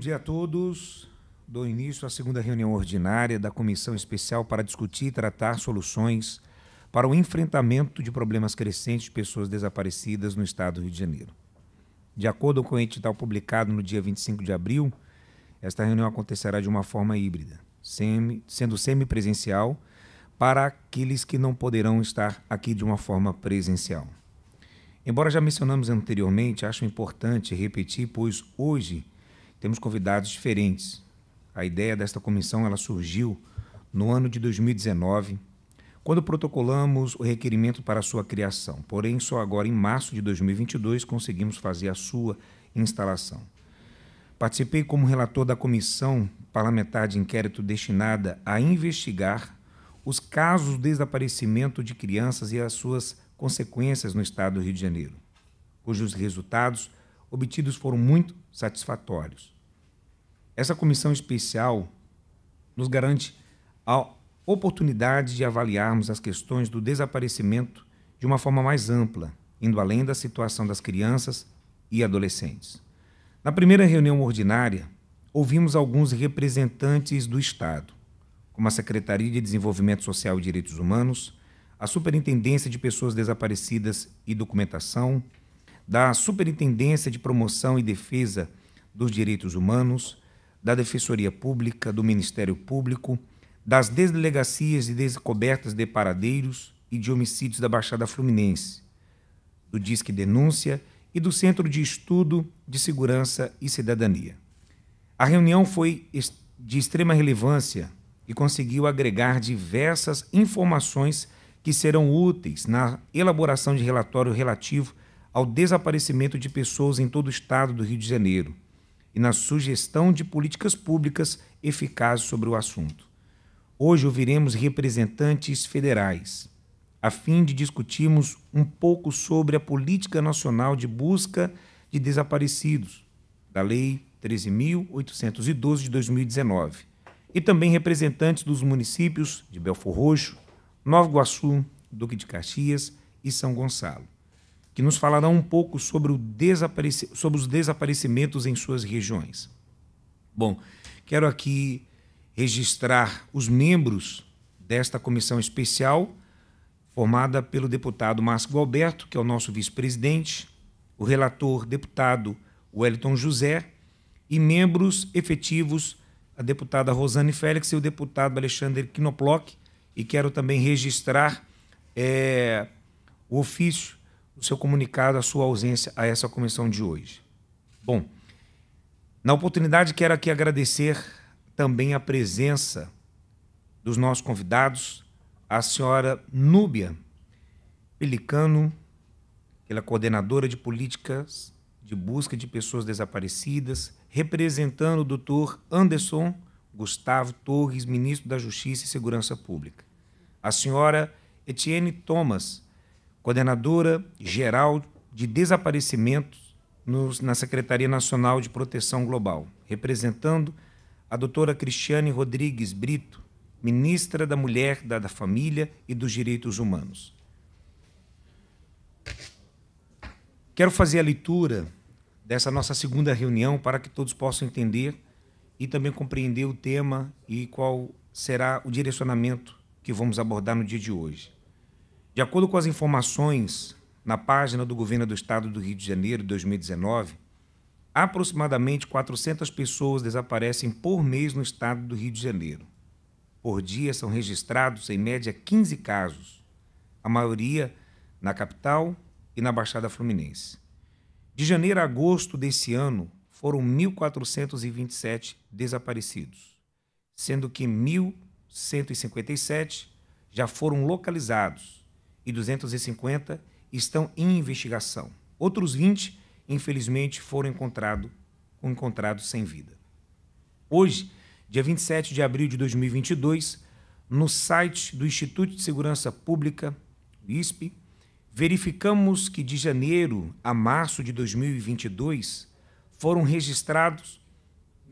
dia a todos. Dou início à segunda reunião ordinária da Comissão Especial para discutir e tratar soluções para o enfrentamento de problemas crescentes de pessoas desaparecidas no Estado do Rio de Janeiro. De acordo com o edital publicado no dia 25 de abril, esta reunião acontecerá de uma forma híbrida, semi, sendo semipresencial para aqueles que não poderão estar aqui de uma forma presencial. Embora já mencionamos anteriormente, acho importante repetir, pois hoje temos convidados diferentes. A ideia desta comissão ela surgiu no ano de 2019, quando protocolamos o requerimento para sua criação. Porém, só agora em março de 2022 conseguimos fazer a sua instalação. Participei como relator da comissão parlamentar de inquérito destinada a investigar os casos de desaparecimento de crianças e as suas consequências no estado do Rio de Janeiro, cujos resultados obtidos foram muito satisfatórios. Essa comissão especial nos garante a oportunidade de avaliarmos as questões do desaparecimento de uma forma mais ampla, indo além da situação das crianças e adolescentes. Na primeira reunião ordinária, ouvimos alguns representantes do Estado, como a Secretaria de Desenvolvimento Social e Direitos Humanos, a Superintendência de Pessoas Desaparecidas e Documentação, da Superintendência de Promoção e Defesa dos Direitos Humanos, da Defensoria Pública, do Ministério Público, das delegacias e descobertas de paradeiros e de homicídios da Baixada Fluminense, do Disque Denúncia e do Centro de Estudo de Segurança e Cidadania. A reunião foi de extrema relevância e conseguiu agregar diversas informações que serão úteis na elaboração de relatório relativo ao desaparecimento de pessoas em todo o estado do Rio de Janeiro e na sugestão de políticas públicas eficazes sobre o assunto. Hoje ouviremos representantes federais, a fim de discutirmos um pouco sobre a política nacional de busca de desaparecidos, da Lei 13.812 de 2019, e também representantes dos municípios de Belfor Roxo, Nova Iguaçu, Duque de Caxias e São Gonçalo que nos falará um pouco sobre, sobre os desaparecimentos em suas regiões. Bom, quero aqui registrar os membros desta comissão especial, formada pelo deputado Márcio Alberto, que é o nosso vice-presidente, o relator deputado Wellington José e membros efetivos a deputada Rosane Félix e o deputado Alexandre Quinoplock. E quero também registrar é, o ofício o seu comunicado, a sua ausência a essa comissão de hoje. Bom, na oportunidade quero aqui agradecer também a presença dos nossos convidados, a senhora Núbia Pelicano, pela é coordenadora de políticas de busca de pessoas desaparecidas, representando o doutor Anderson Gustavo Torres, ministro da Justiça e Segurança Pública. A senhora Etienne Thomas, coordenadora geral de desaparecimentos nos, na Secretaria Nacional de Proteção Global, representando a doutora Cristiane Rodrigues Brito, ministra da Mulher, da, da Família e dos Direitos Humanos. Quero fazer a leitura dessa nossa segunda reunião para que todos possam entender e também compreender o tema e qual será o direcionamento que vamos abordar no dia de hoje. De acordo com as informações na página do governo do estado do Rio de Janeiro, 2019, aproximadamente 400 pessoas desaparecem por mês no estado do Rio de Janeiro. Por dia são registrados, em média, 15 casos, a maioria na capital e na Baixada Fluminense. De janeiro a agosto desse ano, foram 1.427 desaparecidos, sendo que 1.157 já foram localizados, e 250 estão em investigação. Outros 20, infelizmente, foram encontrado, encontrados sem vida. Hoje, dia 27 de abril de 2022, no site do Instituto de Segurança Pública, ISP, verificamos que de janeiro a março de 2022 foram registrados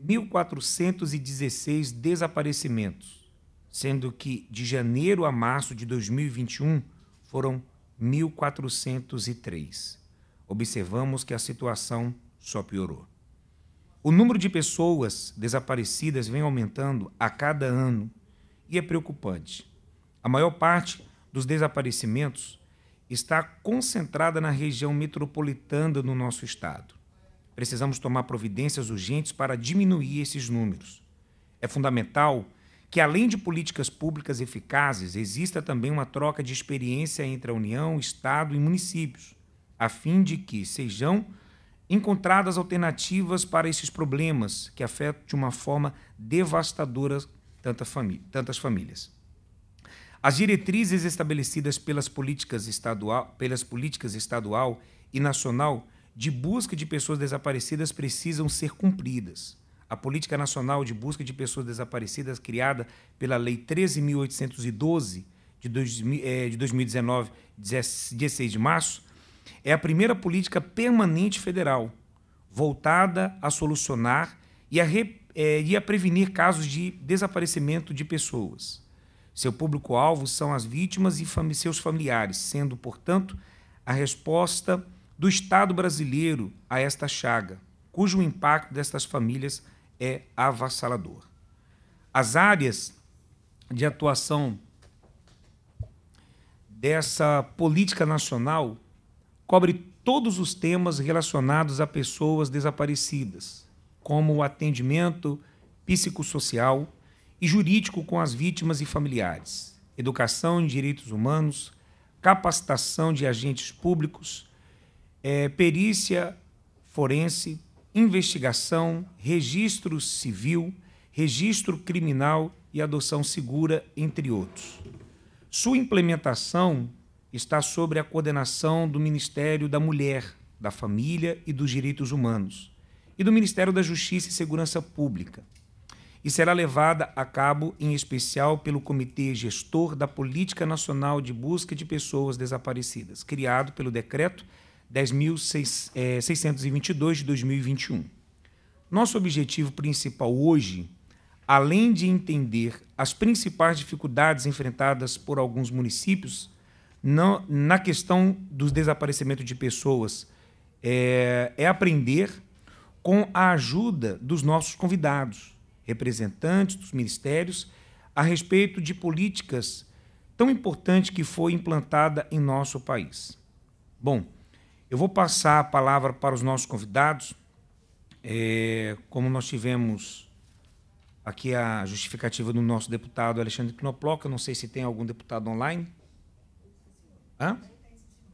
1.416 desaparecimentos, sendo que de janeiro a março de 2021 foram 1.403. Observamos que a situação só piorou. O número de pessoas desaparecidas vem aumentando a cada ano e é preocupante. A maior parte dos desaparecimentos está concentrada na região metropolitana do nosso estado. Precisamos tomar providências urgentes para diminuir esses números. É fundamental que, além de políticas públicas eficazes, exista também uma troca de experiência entre a União, Estado e municípios, a fim de que sejam encontradas alternativas para esses problemas que afetam de uma forma devastadora tantas famílias. As diretrizes estabelecidas pelas políticas estadual, pelas políticas estadual e nacional de busca de pessoas desaparecidas precisam ser cumpridas a Política Nacional de Busca de Pessoas Desaparecidas, criada pela Lei 13.812, de, eh, de 2019, 16 de março, é a primeira política permanente federal voltada a solucionar e a, re, é, e a prevenir casos de desaparecimento de pessoas. Seu público-alvo são as vítimas e seus familiares, sendo, portanto, a resposta do Estado brasileiro a esta chaga, cujo impacto destas famílias é avassalador. As áreas de atuação dessa política nacional cobre todos os temas relacionados a pessoas desaparecidas, como o atendimento psicossocial e jurídico com as vítimas e familiares, educação em direitos humanos, capacitação de agentes públicos, é, perícia forense, investigação, registro civil, registro criminal e adoção segura, entre outros. Sua implementação está sob a coordenação do Ministério da Mulher, da Família e dos Direitos Humanos e do Ministério da Justiça e Segurança Pública. E será levada a cabo, em especial, pelo Comitê Gestor da Política Nacional de Busca de Pessoas Desaparecidas, criado pelo Decreto 10.622 é, de 2021. Nosso objetivo principal hoje, além de entender as principais dificuldades enfrentadas por alguns municípios na questão dos desaparecimentos de pessoas, é, é aprender com a ajuda dos nossos convidados, representantes dos ministérios, a respeito de políticas tão importantes que foi implantada em nosso país. Bom, eu vou passar a palavra para os nossos convidados. É, como nós tivemos aqui a justificativa do nosso deputado Alexandre Knoplock, eu não sei se tem algum deputado online. Hã?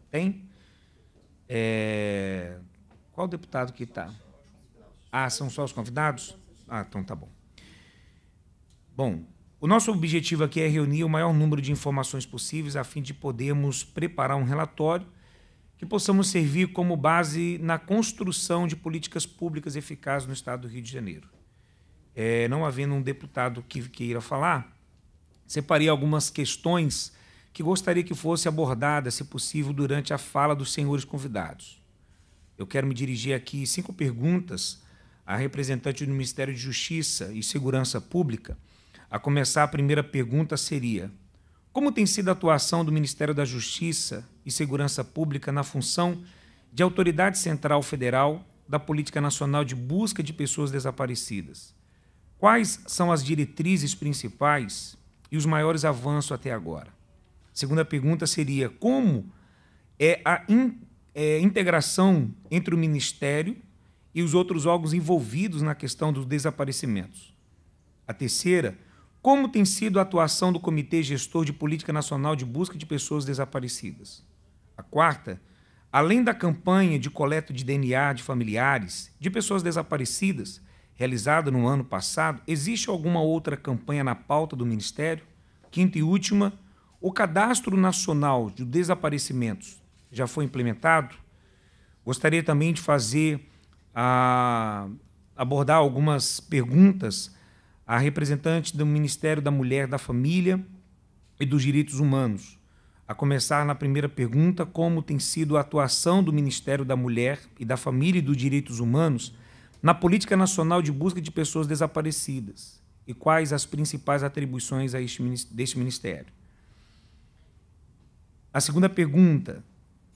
Tem? É, qual deputado que está? Ah, são só os convidados? Ah, então tá bom. Bom, o nosso objetivo aqui é reunir o maior número de informações possíveis a fim de podermos preparar um relatório que possamos servir como base na construção de políticas públicas eficazes no Estado do Rio de Janeiro. É, não havendo um deputado que queira falar, separei algumas questões que gostaria que fossem abordadas, se possível, durante a fala dos senhores convidados. Eu quero me dirigir aqui cinco perguntas à representante do Ministério de Justiça e Segurança Pública. A começar, a primeira pergunta seria: Como tem sido a atuação do Ministério da Justiça e Segurança Pública na função de autoridade central federal da Política Nacional de Busca de Pessoas Desaparecidas. Quais são as diretrizes principais e os maiores avanços até agora? A segunda pergunta seria: como é a in, é, integração entre o Ministério e os outros órgãos envolvidos na questão dos desaparecimentos? A terceira, como tem sido a atuação do Comitê Gestor de Política Nacional de Busca de Pessoas Desaparecidas? a quarta, além da campanha de coleta de DNA de familiares de pessoas desaparecidas, realizada no ano passado, existe alguma outra campanha na pauta do Ministério? Quinta e última, o Cadastro Nacional de Desaparecimentos já foi implementado? Gostaria também de fazer a, abordar algumas perguntas à representante do Ministério da Mulher, da Família e dos Direitos Humanos a começar na primeira pergunta, como tem sido a atuação do Ministério da Mulher e da Família e dos Direitos Humanos na política nacional de busca de pessoas desaparecidas e quais as principais atribuições a este, deste Ministério. A segunda pergunta,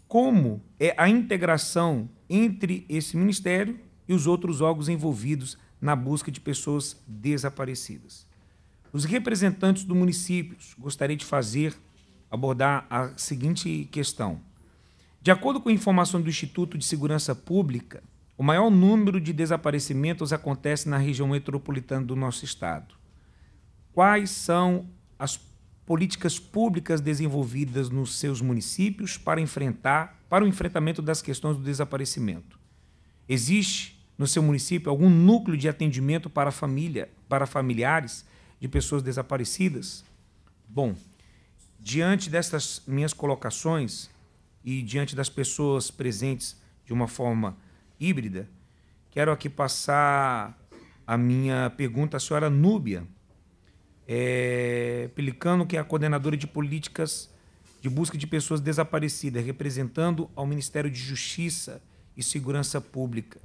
como é a integração entre esse Ministério e os outros órgãos envolvidos na busca de pessoas desaparecidas. Os representantes do município gostaria de fazer abordar a seguinte questão. De acordo com informações do Instituto de Segurança Pública, o maior número de desaparecimentos acontece na região metropolitana do nosso estado. Quais são as políticas públicas desenvolvidas nos seus municípios para enfrentar para o enfrentamento das questões do desaparecimento? Existe no seu município algum núcleo de atendimento para família, para familiares de pessoas desaparecidas? Bom, Diante destas minhas colocações e diante das pessoas presentes de uma forma híbrida, quero aqui passar a minha pergunta à senhora Núbia é, Pelicano, que é a coordenadora de políticas de busca de pessoas desaparecidas, representando ao Ministério de Justiça e Segurança Pública.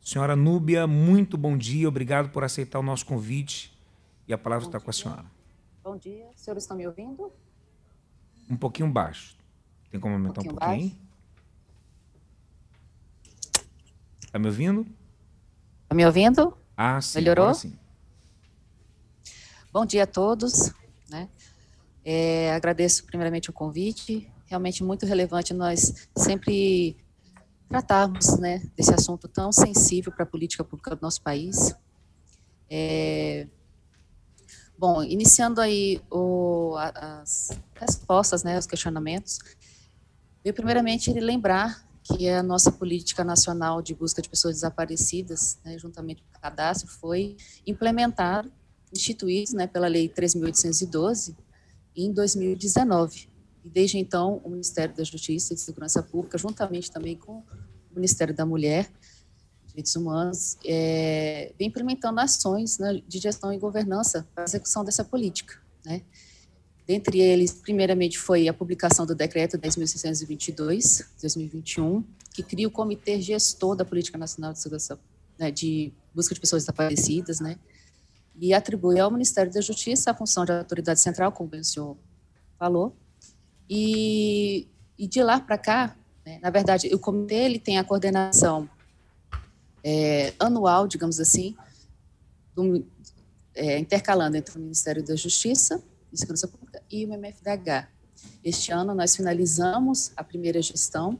Senhora Núbia, muito bom dia, obrigado por aceitar o nosso convite e a palavra bom está dia. com a senhora. Bom dia, senhores estão me ouvindo? um pouquinho baixo. Tem como aumentar um pouquinho? Um pouquinho? Tá me ouvindo? Tá me ouvindo? Ah, sim. Melhorou? Sim. Bom dia a todos. Né? É, agradeço primeiramente o convite. Realmente muito relevante nós sempre tratarmos né, desse assunto tão sensível para a política pública do nosso país. É, Bom, iniciando aí o, as respostas, né, os questionamentos, eu primeiramente lembrar que a nossa política nacional de busca de pessoas desaparecidas, né, juntamente com o cadastro, foi implementada, instituída né, pela Lei 3.812 em 2019. E desde então, o Ministério da Justiça e de Segurança Pública, juntamente também com o Ministério da Mulher, direitos humanos, é, vem implementando ações né, de gestão e governança para a execução dessa política. Né? Dentre eles, primeiramente, foi a publicação do Decreto 10.622, 2021, que cria o Comitê Gestor da Política Nacional de Segurança né, de Busca de Pessoas Desaparecidas, né, e atribui ao Ministério da Justiça a função de autoridade central, como o senhor falou, e, e de lá para cá, né, na verdade, o comitê ele tem a coordenação é, anual, digamos assim, do, é, intercalando entre o Ministério da Justiça e Segurança Pública e o MFDH. Este ano nós finalizamos a primeira gestão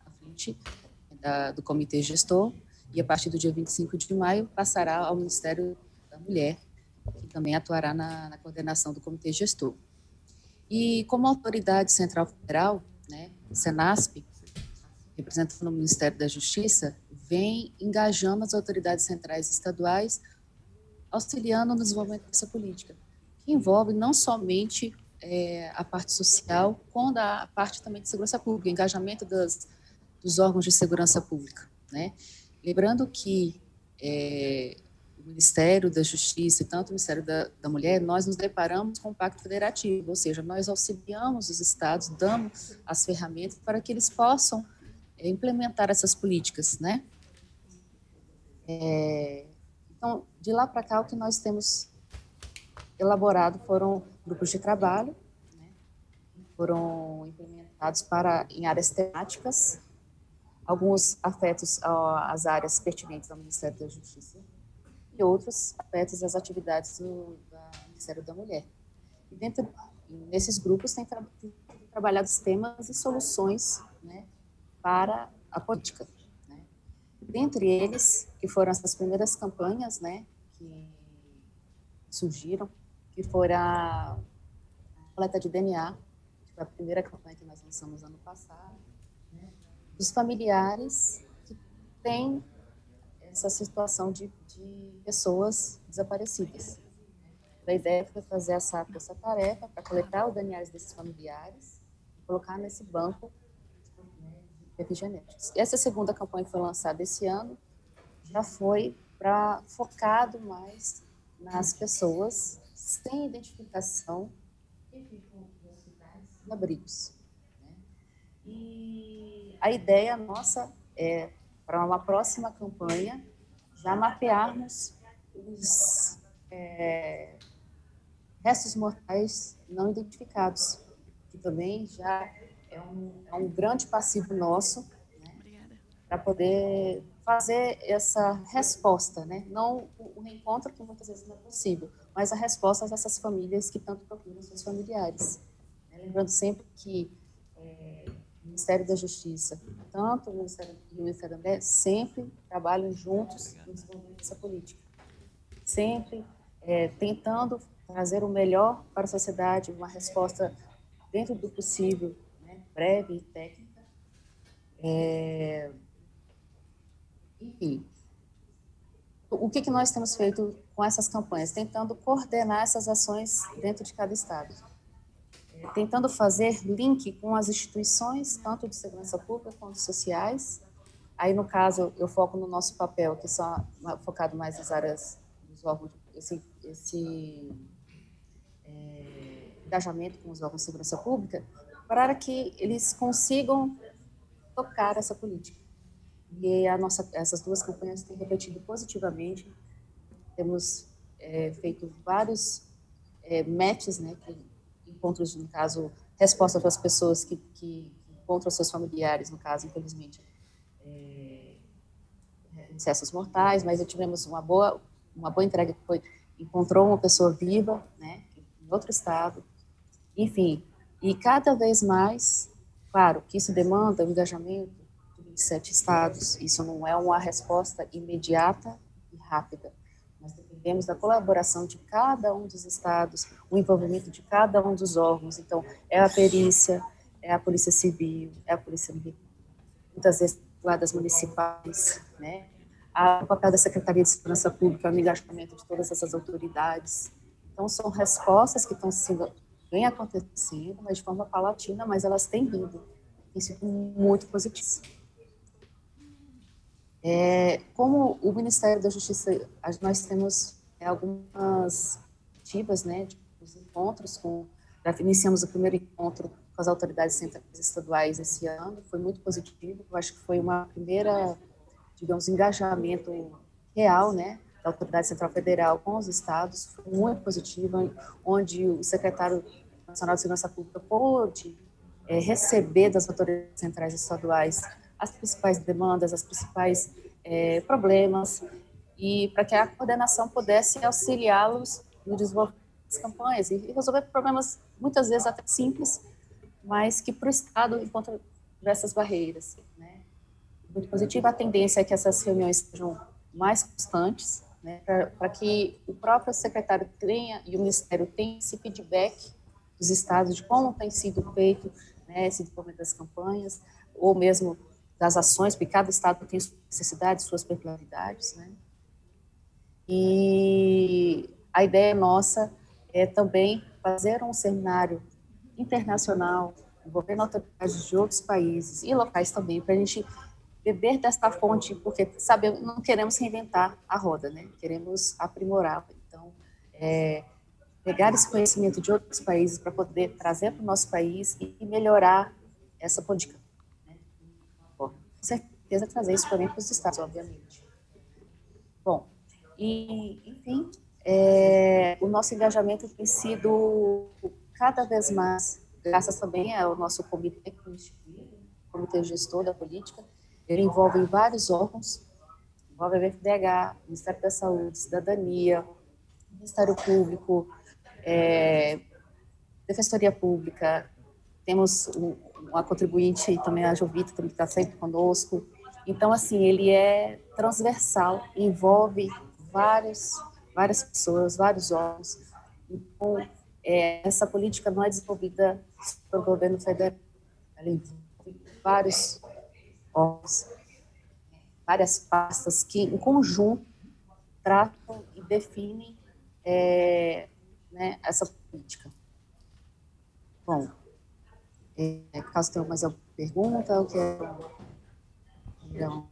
à frente é, da, do Comitê Gestor e a partir do dia 25 de maio passará ao Ministério da Mulher, que também atuará na, na coordenação do Comitê Gestor. E como autoridade central federal, né, Senasp, representando o Ministério da Justiça, vem engajando as autoridades centrais e estaduais, auxiliando no desenvolvimento dessa política, que envolve não somente é, a parte social, quando a parte também de segurança pública, engajamento das, dos órgãos de segurança pública. Né? Lembrando que é, o Ministério da Justiça e tanto o Ministério da, da, Mulher, nós nos deparamos com o Pacto Federativo, ou seja, nós auxiliamos os estados, damos as ferramentas para que eles possam é, implementar essas políticas, né? É, então, de lá para cá, o que nós temos elaborado foram grupos de trabalho, né, foram implementados para em áreas temáticas, alguns afetos às áreas pertinentes ao Ministério da Justiça e outros afetos às atividades do, do Ministério da Mulher. E dentro nesses grupos tem, tra tem trabalhado os temas e soluções né, para a política Dentre eles, que foram essas primeiras campanhas, né, que surgiram, que foram a coleta de DNA, que foi a primeira campanha que nós lançamos ano passado, né, dos familiares que têm essa situação de, de pessoas desaparecidas. A ideia foi fazer essa, essa tarefa para coletar o DNA desses familiares, colocar nesse banco epigenéticos. Essa segunda campanha que foi lançada esse ano já foi para focado mais nas pessoas sem identificação que ficam em abrigos. Né? E a ideia nossa é para uma próxima campanha já mapearmos os é, restos mortais não identificados, que também já é um, é um grande passivo nosso né, para poder fazer essa resposta, né? não o reencontro que muitas vezes não é possível, mas a resposta dessas famílias que tanto procuram seus familiares. Né? Lembrando sempre que é, o Ministério da Justiça, tanto o Ministério e o Ministério da sempre trabalham juntos no desenvolvimento dessa política. Sempre é, tentando trazer o melhor para a sociedade, uma resposta dentro do possível, breve e técnica. É... Enfim, o que, que nós temos feito com essas campanhas? Tentando coordenar essas ações dentro de cada estado. É, tentando fazer link com as instituições, tanto de segurança pública quanto sociais. Aí, no caso, eu foco no nosso papel, que só focado mais nas áreas dos órgãos, esse, esse é, engajamento com os órgãos de segurança pública, para que eles consigam tocar essa política. E a nossa, essas duas campanhas têm repetido positivamente. Temos é, feito vários é, matches, né, que, encontros, no caso, respostas para as pessoas que, que, encontram seus familiares, no caso, infelizmente, é, é, excessos mortais, mas tivemos uma boa, uma boa entrega que foi, encontrou uma pessoa viva, né, em outro estado. Enfim, e cada vez mais, claro, que isso demanda o engajamento de sete estados. Isso não é uma resposta imediata e rápida. Nós dependemos da colaboração de cada um dos estados, o envolvimento de cada um dos órgãos. Então, é a perícia, é a polícia civil, é a polícia militar, muitas vezes das municipais, né? o papel da Secretaria de Segurança Pública, o engajamento de todas essas autoridades. Então, são respostas que estão sendo vem acontecendo, mas de forma palatina, mas elas têm vindo. Tem sido muito positivo. É, como o Ministério da Justiça, nós temos é, algumas ativas, né, de, os encontros com, já iniciamos o primeiro encontro com as autoridades centrais estaduais esse ano, foi muito positivo, eu acho que foi uma primeira, digamos, engajamento real, né, da Autoridade Central Federal com os estados, foi muito positiva, onde o secretário Nacional de Segurança Pública pôde é, receber das autoridades centrais estaduais as principais demandas, as principais é, problemas, e para que a coordenação pudesse auxiliá-los no desenvolvimento das campanhas e resolver problemas, muitas vezes até simples, mas que para o Estado encontra diversas barreiras. Né? Muito positiva a tendência é que essas reuniões sejam mais constantes, né, para que o próprio secretário tenha e o Ministério tenha esse feedback dos estados, de como tem sido feito né, esse desenvolvimento das campanhas, ou mesmo das ações, porque cada estado tem suas necessidades, suas peculiaridades, né? E a ideia nossa é também fazer um seminário internacional, envolvendo autoridades de outros países e locais também, para a gente beber desta fonte, porque sabemos, não queremos reinventar a roda, né? Queremos aprimorar. Então, é, pegar esse conhecimento de outros países para poder trazer para o nosso país e melhorar essa política. Né? com certeza trazer isso também para os estados, obviamente. Bom, e enfim, é, o nosso engajamento tem sido cada vez mais, graças também ao nosso comitê comitê gestor da política, ele envolve vários órgãos, envolve a FDH, Ministério da Saúde, Cidadania, Ministério Público, é, defensoria pública, temos uma contribuinte também, a Jovita, que está sempre conosco. Então, assim, ele é transversal, envolve várias, várias pessoas, vários órgãos. Então, é, essa política não é desenvolvida pelo governo federal, envolve vários órgãos, várias pastas que, em conjunto, tratam e definem é, né, essa política. Bom, é, caso tenha mais alguma pergunta, eu quero. Não.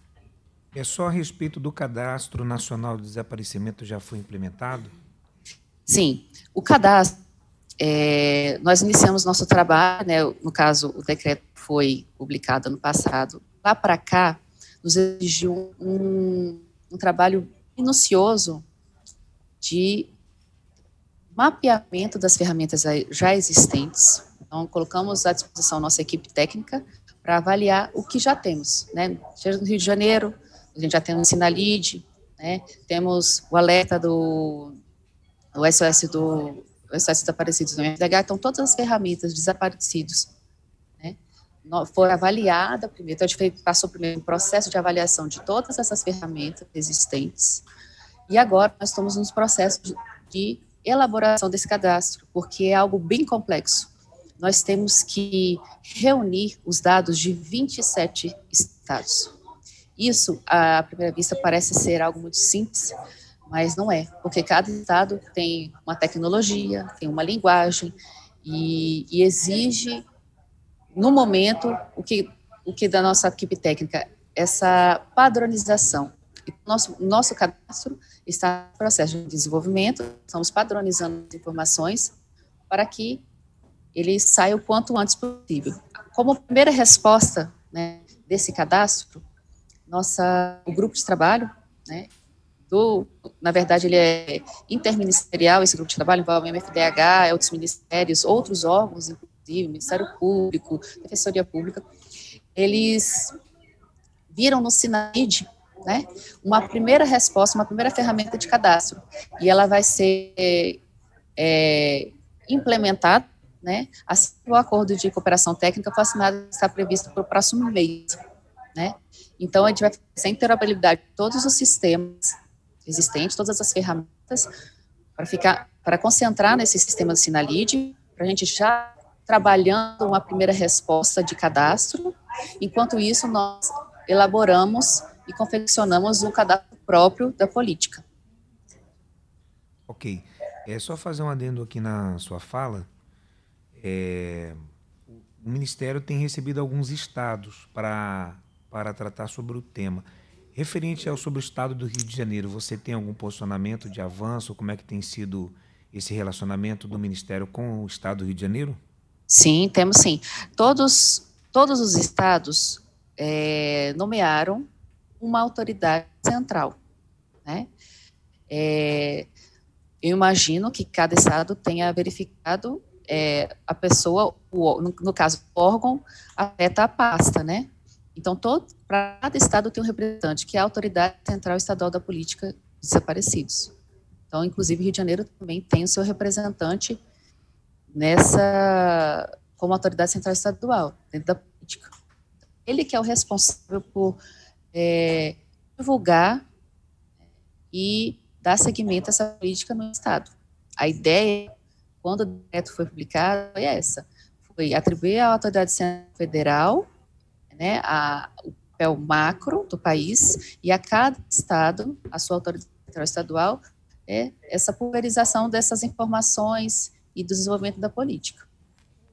É só a respeito do Cadastro Nacional de Desaparecimento já foi implementado? Sim, o cadastro. É, nós iniciamos nosso trabalho, né, no caso, o decreto foi publicado ano passado. Lá para cá, nos exigiu um, um trabalho minucioso de mapeamento das ferramentas já existentes. Então, colocamos à disposição nossa equipe técnica para avaliar o que já temos, né? Seja no Rio de Janeiro, a gente já tem o Sinalid, né? Temos o alerta do SOS do SOS desaparecidos no MDH, então todas as ferramentas desaparecidos né, foram avaliadas primeiro, então a gente passou primeiro um processo de avaliação de todas essas ferramentas existentes, e agora nós estamos nos processos de elaboração desse cadastro, porque é algo bem complexo. Nós temos que reunir os dados de 27 estados. Isso, à primeira vista, parece ser algo muito simples, mas não é, porque cada estado tem uma tecnologia, tem uma linguagem e, e exige, no momento, o que, o que da nossa equipe técnica, essa padronização nosso, nosso cadastro está em processo de desenvolvimento, estamos padronizando as informações para que ele saia o quanto antes possível. Como primeira resposta né, desse cadastro, nossa, o grupo de trabalho, né, do, na verdade, ele é interministerial, esse grupo de trabalho envolve o MFDH, outros ministérios, outros órgãos, inclusive, Ministério Público, Defensoria Pública, eles viram no SINAID né? Uma primeira resposta, uma primeira ferramenta de cadastro. E ela vai ser é, implementada, né? Assim o acordo de cooperação técnica foi assinado está previsto para o próximo mês, né? Então, a gente vai fazer a interoperabilidade de todos os sistemas existentes, todas as ferramentas, para ficar, para concentrar nesse sistema de Sinalid, para a gente já trabalhando uma primeira resposta de cadastro. Enquanto isso, nós elaboramos e confeccionamos um cadastro próprio da política. Ok. É só fazer um adendo aqui na sua fala. É, o Ministério tem recebido alguns estados para, para tratar sobre o tema. Referente ao sobre o estado do Rio de Janeiro, você tem algum posicionamento de avanço? Como é que tem sido esse relacionamento do Ministério com o estado do Rio de Janeiro? Sim, temos sim. Todos, todos os estados é, nomearam uma autoridade central. Né? É, eu imagino que cada estado tenha verificado é, a pessoa, o, no, no, caso, o órgão, afeta a pasta, né? Então, todo, para cada estado tem um representante, que é a Autoridade Central Estadual da Política de Desaparecidos. Então, inclusive, Rio de Janeiro também tem o seu representante nessa, como Autoridade Central Estadual, dentro da política. Ele que é o responsável por é, divulgar e dar seguimento a essa política no Estado. A ideia, quando o decreto foi publicado, foi essa: foi atribuir à autoridade federal né, a, o papel macro do país e a cada Estado, a sua autoridade estadual, é, essa pulverização dessas informações e do desenvolvimento da política.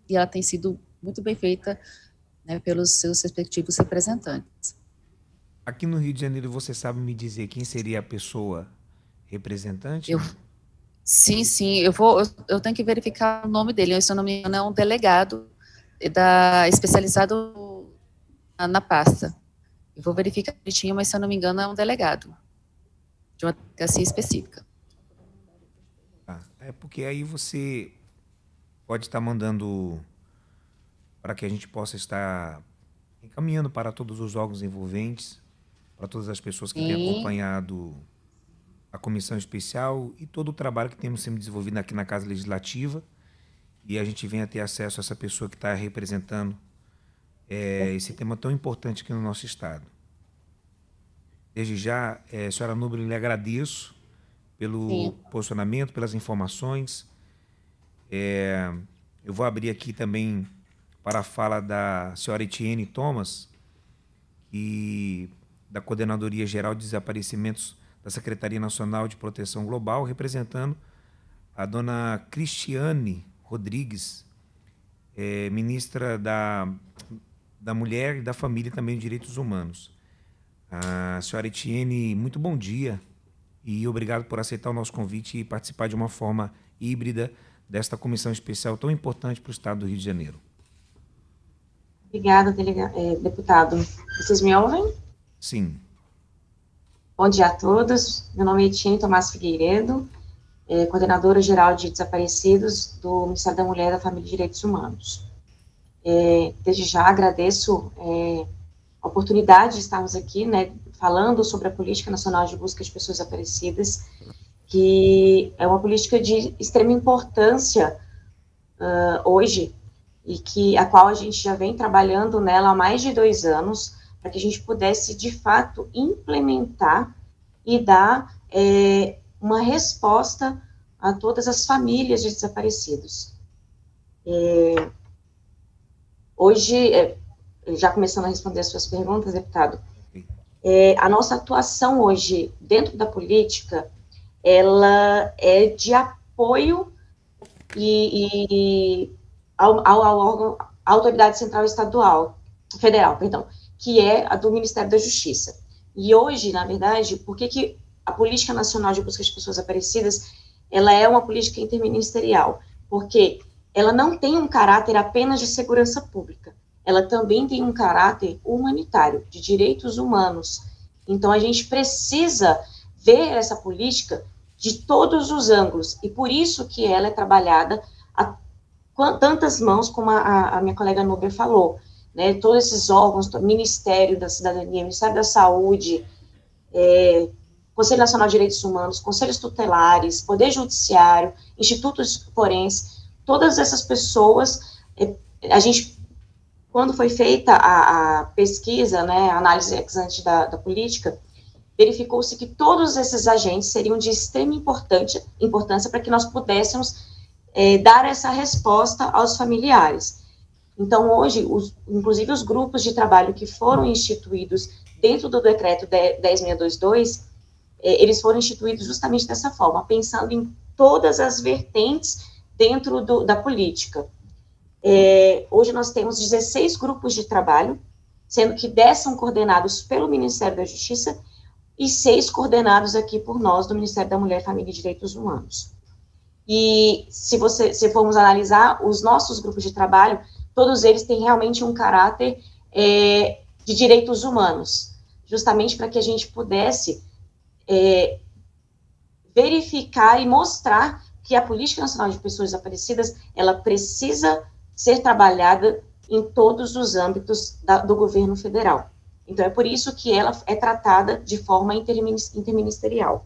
E ela tem sido muito bem feita né, pelos seus respectivos representantes. Aqui no Rio de Janeiro, você sabe me dizer quem seria a pessoa representante? Eu, sim, sim. Eu vou. Eu, tenho que verificar o nome dele. Se eu não me engano, é um delegado da especializado na, na pasta. Eu vou verificar direitinho, mas se eu não me engano, é um delegado de uma delegacia específica. Ah, é porque aí você pode estar mandando para que a gente possa estar encaminhando para todos os órgãos envolventes para todas as pessoas que Sim. têm acompanhado a comissão especial e todo o trabalho que temos sendo desenvolvido aqui na Casa Legislativa. E a gente vem a ter acesso a essa pessoa que está representando é, esse tema tão importante aqui no nosso Estado. Desde já, é, senhora Nubre, lhe agradeço pelo Sim. posicionamento, pelas informações. É, eu vou abrir aqui também para a fala da senhora Etienne Thomas, que da Coordenadoria Geral de Desaparecimentos da Secretaria Nacional de Proteção Global, representando a dona Cristiane Rodrigues, é, ministra da, da Mulher e da Família e também Direitos Humanos. A senhora Etienne, muito bom dia e obrigado por aceitar o nosso convite e participar de uma forma híbrida desta comissão especial tão importante para o Estado do Rio de Janeiro. Obrigada, delega, é, deputado. Vocês me ouvem? Sim. Bom dia a todos. Meu nome é Etienne Tomás Figueiredo, é, coordenadora geral de desaparecidos do Ministério da Mulher e da Família e Direitos Humanos. É, desde já agradeço é, a oportunidade de estarmos aqui, né, falando sobre a Política Nacional de Busca de Pessoas Desaparecidas, que é uma política de extrema importância uh, hoje e que a qual a gente já vem trabalhando nela há mais de dois anos para que a gente pudesse, de fato, implementar e dar é, uma resposta a todas as famílias de desaparecidos. É, hoje, é, já começando a responder as suas perguntas, deputado, é, a nossa atuação hoje dentro da política, ela é de apoio e, e ao, ao, ao, à autoridade central estadual, federal, perdão, que é a do Ministério da Justiça. E hoje, na verdade, por que, que a Política Nacional de Busca de Pessoas Aparecidas ela é uma política interministerial? Porque ela não tem um caráter apenas de segurança pública, ela também tem um caráter humanitário, de direitos humanos. Então, a gente precisa ver essa política de todos os ângulos, e por isso que ela é trabalhada a tantas mãos, como a, a minha colega Nuber falou, né, todos esses órgãos, Ministério da Cidadania, Ministério da Saúde, é, Conselho Nacional de Direitos Humanos, Conselhos Tutelares, Poder Judiciário, Institutos Forenses, todas essas pessoas, é, a gente, quando foi feita a, a pesquisa, né, a análise ex ante da, da política, verificou-se que todos esses agentes seriam de extrema importância para que nós pudéssemos é, dar essa resposta aos familiares. Então, hoje, os, inclusive os grupos de trabalho que foram instituídos dentro do decreto 10622, eh, é, eles foram instituídos justamente dessa forma, pensando em todas as vertentes dentro do, da política. É, hoje nós temos 16 grupos de trabalho, sendo que 10 são coordenados pelo Ministério da Justiça e seis coordenados aqui por nós do Ministério da Mulher, Família e Direitos Humanos. E se você se formos analisar os nossos grupos de trabalho, todos eles têm realmente um caráter é, de direitos humanos, justamente para que a gente pudesse é, verificar e mostrar que a Política Nacional de Pessoas Desaparecidas, ela precisa ser trabalhada em todos os âmbitos da, do governo federal. Então, é por isso que ela é tratada de forma interministerial.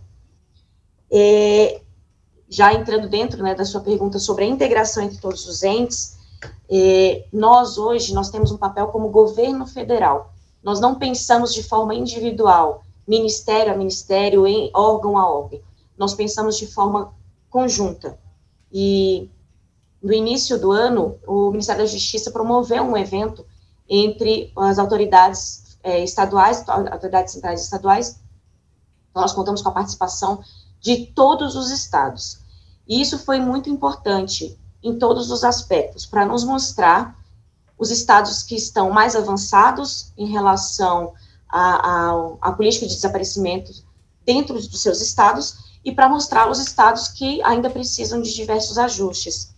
É, já entrando dentro né, da sua pergunta sobre a integração entre todos os entes, nós hoje nós temos um papel como governo federal. Nós não pensamos de forma individual, ministério a ministério, em órgão a órgão. Nós pensamos de forma conjunta. E no início do ano, o Ministério da Justiça promoveu um evento entre as autoridades é, estaduais, autoridades centrais estaduais. nós contamos com a participação de todos os estados. E isso foi muito importante, em todos os aspectos, para nos mostrar os estados que estão mais avançados em relação à política de desaparecimento dentro dos seus estados e para mostrar os estados que ainda precisam de diversos ajustes.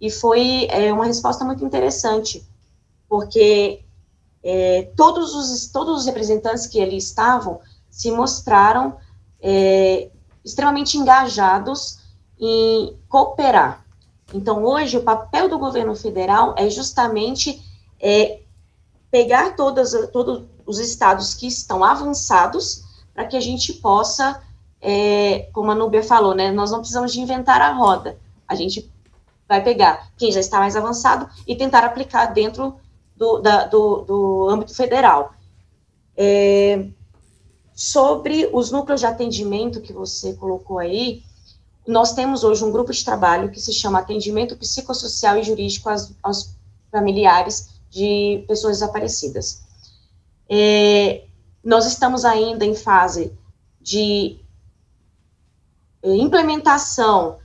E foi é, uma resposta muito interessante, porque é, todos, os, todos os representantes que ali estavam se mostraram é, extremamente engajados em cooperar então, hoje, o papel do governo federal é justamente é, pegar todas, todos os estados que estão avançados para que a gente possa, é, como a Núbia falou, né, nós não precisamos de inventar a roda. A gente vai pegar quem já está mais avançado e tentar aplicar dentro do, da, do, do âmbito federal. É, sobre os núcleos de atendimento que você colocou aí, nós temos hoje um grupo de trabalho que se chama Atendimento Psicossocial e Jurídico aos, aos familiares de pessoas desaparecidas. É, nós estamos ainda em fase de é, implementação.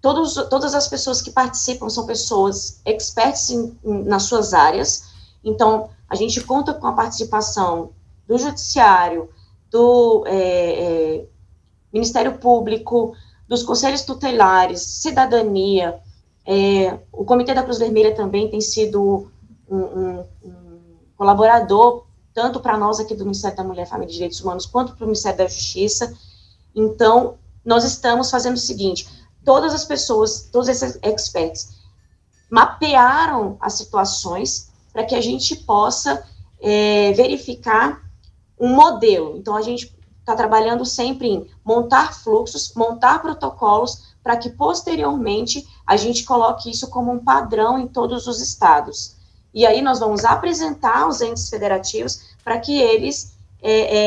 Todos, todas as pessoas que participam são pessoas expertas em, em, nas suas áreas, então a gente conta com a participação do Judiciário, do é, é, Ministério Público, dos conselhos tutelares, cidadania, é, o Comitê da Cruz Vermelha também tem sido um, um, um colaborador, tanto para nós aqui do Ministério da Mulher, Família e Direitos Humanos, quanto para o Ministério da Justiça. Então, nós estamos fazendo o seguinte: todas as pessoas, todos esses experts, mapearam as situações para que a gente possa é, verificar um modelo. Então, a gente está trabalhando sempre em montar fluxos, montar protocolos, para que posteriormente a gente coloque isso como um padrão em todos os estados. E aí nós vamos apresentar os entes federativos para que eles é,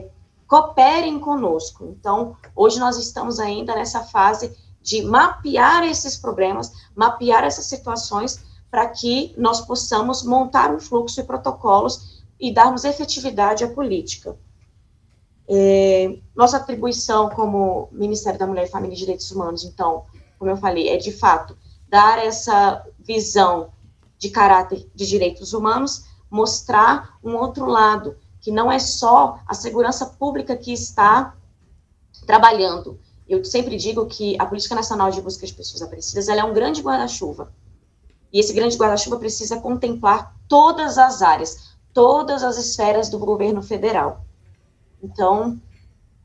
é, cooperem conosco. Então, hoje nós estamos ainda nessa fase de mapear esses problemas, mapear essas situações, para que nós possamos montar um fluxo e protocolos e darmos efetividade à política. É, nossa atribuição como Ministério da Mulher, Família e Direitos Humanos, então, como eu falei, é de fato dar essa visão de caráter de direitos humanos, mostrar um outro lado, que não é só a segurança pública que está trabalhando. Eu sempre digo que a Política Nacional de Busca de Pessoas Aparecidas é um grande guarda-chuva. E esse grande guarda-chuva precisa contemplar todas as áreas, todas as esferas do governo federal. Então,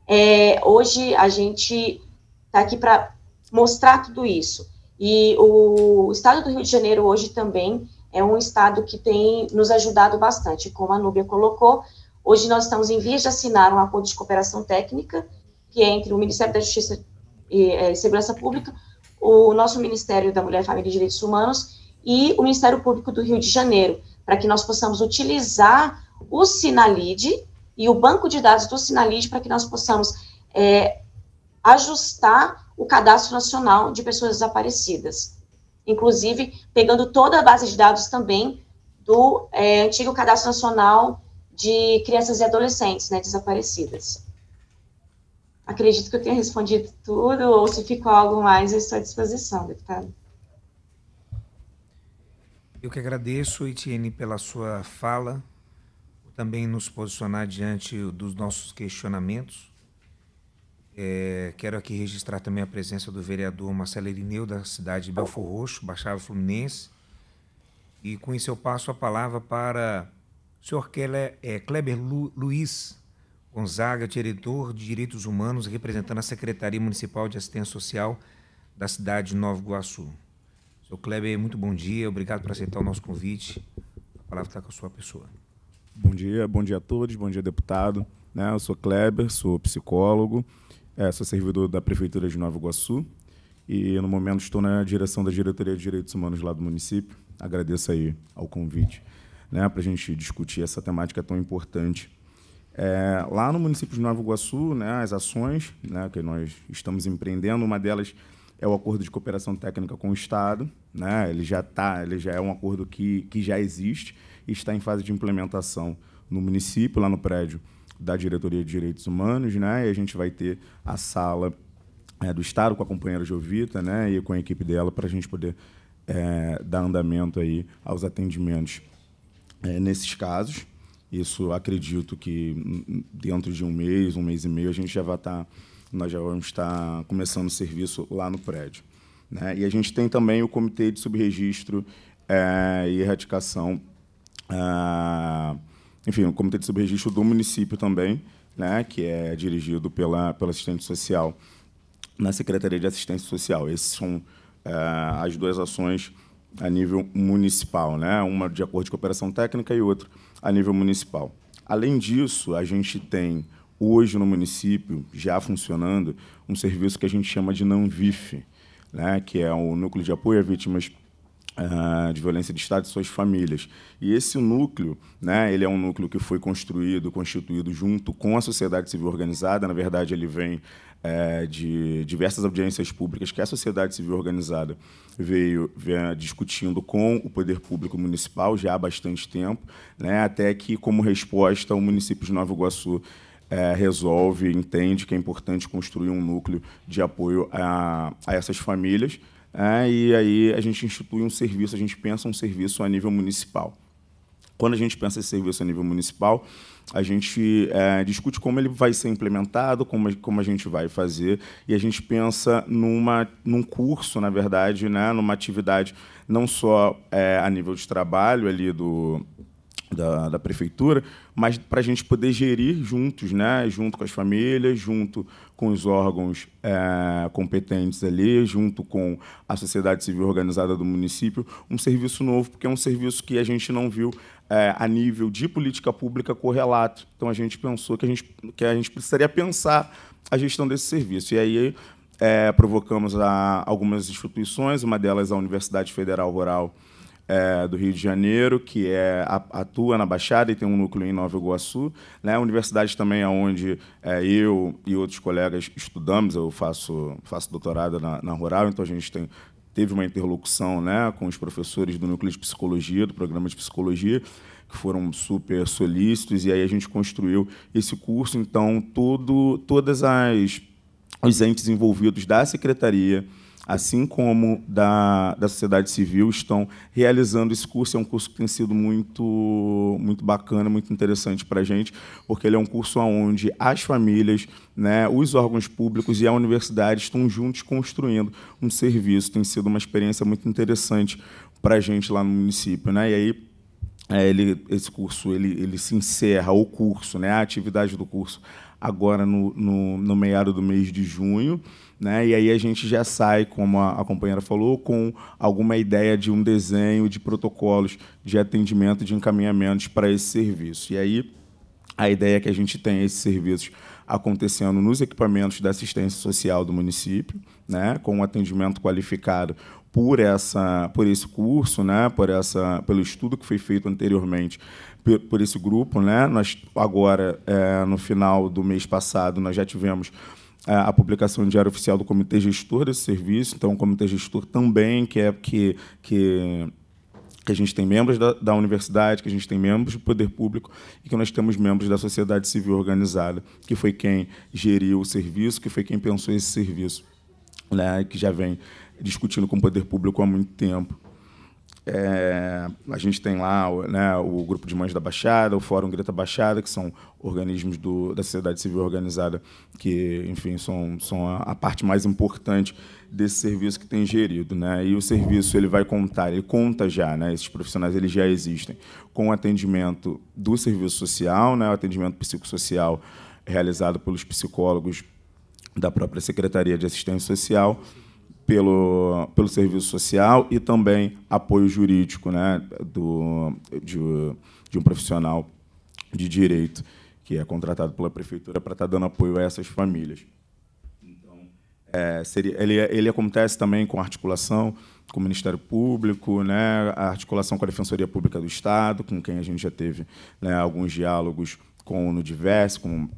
é, hoje a gente está aqui para mostrar tudo isso. E o estado do Rio de Janeiro hoje também é um estado que tem nos ajudado bastante. Como a Núbia colocou, hoje nós estamos em vias de assinar um acordo de cooperação técnica, que é entre o Ministério da Justiça e é, Segurança Pública, o nosso Ministério da Mulher, Família e Direitos Humanos e o Ministério Público do Rio de Janeiro, para que nós possamos utilizar o Sinalide, e o banco de dados do Sinalide para que nós possamos é, ajustar o cadastro nacional de pessoas desaparecidas. Inclusive, pegando toda a base de dados também do é, antigo cadastro nacional de crianças e adolescentes né, desaparecidas. Acredito que eu tenha respondido tudo, ou se ficou algo mais, eu estou à disposição, deputado. Eu que agradeço, Etienne, pela sua fala, também nos posicionar diante dos nossos questionamentos. É, quero aqui registrar também a presença do vereador Marcelo Irineu, da cidade de Belfor Roxo, Baixada Fluminense. E com isso eu passo a palavra para o senhor é, Kleber Lu, Luiz Gonzaga, diretor de Direitos Humanos, representando a Secretaria Municipal de Assistência Social da cidade de Nova Iguaçu. Senhor Kleber, muito bom dia, obrigado por aceitar o nosso convite. A palavra está com a sua pessoa. Bom dia, bom dia a todos, bom dia, deputado. Né? Eu sou Kleber, sou psicólogo, é, sou servidor da Prefeitura de Nova Iguaçu e, no momento, estou na direção da Diretoria de Direitos Humanos lá do município. Agradeço aí ao convite né, para a gente discutir essa temática tão importante. É, lá no município de Nova Iguaçu, né, as ações né, que nós estamos empreendendo, uma delas é o acordo de cooperação técnica com o Estado. Né, ele já tá, ele já é um acordo que, que já existe, está em fase de implementação no município, lá no prédio da Diretoria de Direitos Humanos, né? E a gente vai ter a sala é, do Estado com a companheira Jovita, né? E com a equipe dela para a gente poder é, dar andamento aí aos atendimentos é, nesses casos. Isso acredito que hum, hum, dentro de um mês, um mês e meio, a gente já vai estar, tá, nós já vamos estar tá começando o serviço lá no prédio. Né? E a gente tem também o Comitê de Subregistro é, e Erradicação ah, enfim, o Comitê de Subregistro do município também, né, que é dirigido pela, pela assistente social na Secretaria de Assistência Social. Essas são ah, as duas ações a nível municipal, né? uma de acordo de cooperação técnica e outra a nível municipal. Além disso, a gente tem hoje no município, já funcionando, um serviço que a gente chama de NANVIF, né? que é o Núcleo de Apoio a Vítimas ah, de violência de Estado e suas famílias. E esse núcleo, né, ele é um núcleo que foi construído, constituído junto com a sociedade civil organizada. Na verdade, ele vem é, de diversas audiências públicas que a sociedade civil organizada veio, veio discutindo com o poder público municipal já há bastante tempo, né, até que, como resposta, o município de Nova Iguaçu é, resolve, entende que é importante construir um núcleo de apoio a, a essas famílias. É, e aí a gente institui um serviço, a gente pensa um serviço a nível municipal. Quando a gente pensa esse serviço a nível municipal, a gente é, discute como ele vai ser implementado, como, como a gente vai fazer, e a gente pensa numa, num curso, na verdade, né, numa atividade não só é, a nível de trabalho ali do, da, da, prefeitura, mas para a gente poder gerir juntos, né? junto com as famílias, junto com os órgãos é, competentes ali, junto com a sociedade civil organizada do município, um serviço novo, porque é um serviço que a gente não viu é, a nível de política pública correlato. Então a gente pensou que a gente, que a gente precisaria pensar a gestão desse serviço. E aí é, provocamos a, algumas instituições, uma delas a Universidade Federal Rural é, do Rio de Janeiro, que é, atua na Baixada e tem um núcleo em Nova Iguaçu. Né? A universidade também é onde é, eu e outros colegas estudamos, eu faço, faço doutorado na, na Rural, então a gente tem, teve uma interlocução né, com os professores do núcleo de psicologia, do programa de psicologia, que foram super solícitos, e aí a gente construiu esse curso. Então, todo, todas as os entes envolvidos da secretaria, assim como da, da sociedade civil, estão realizando esse curso. É um curso que tem sido muito, muito bacana, muito interessante para a gente, porque ele é um curso onde as famílias, né, os órgãos públicos e a universidade estão juntos construindo um serviço. Tem sido uma experiência muito interessante para a gente lá no município. Né? E aí, é, ele, esse curso ele, ele se encerra, o curso, né, a atividade do curso, agora no, no, no meado do mês de junho. Né? E aí a gente já sai, como a, a companheira falou, com alguma ideia de um desenho de protocolos de atendimento, de encaminhamentos para esse serviço. E aí a ideia é que a gente tenha é esses serviços acontecendo nos equipamentos da assistência social do município, né, com um atendimento qualificado por essa por esse curso, né, por essa pelo estudo que foi feito anteriormente por, por esse grupo, né. Nós agora é, no final do mês passado nós já tivemos é, a publicação do Diário Oficial do Comitê Gestor desse serviço. Então, o Comitê Gestor também quer é, que, que que a gente tem membros da, da, universidade, que a gente tem membros do poder público e que nós temos membros da sociedade civil organizada, que foi quem geriu o serviço, que foi quem pensou esse serviço, né, que já vem discutindo com o poder público há muito tempo. É, a gente tem lá né, o Grupo de Mães da Baixada, o Fórum Greta Baixada, que são organismos do, da sociedade civil organizada, que, enfim, são, são a, a, parte mais importante desse serviço que tem gerido. Né? E o serviço ele vai contar, ele conta já, né, esses profissionais eles já existem, com o atendimento do serviço social, né, o atendimento psicossocial realizado pelos psicólogos da própria Secretaria de Assistência Social pelo, pelo serviço social e também apoio jurídico né, do, de, de um profissional de direito que é contratado pela prefeitura para estar tá dando apoio a essas famílias. Então, é, seria, ele, ele acontece também com articulação com o Ministério Público, né, a articulação com a Defensoria Pública do Estado, com quem a gente já teve né, alguns diálogos com o NUDIVERSE, com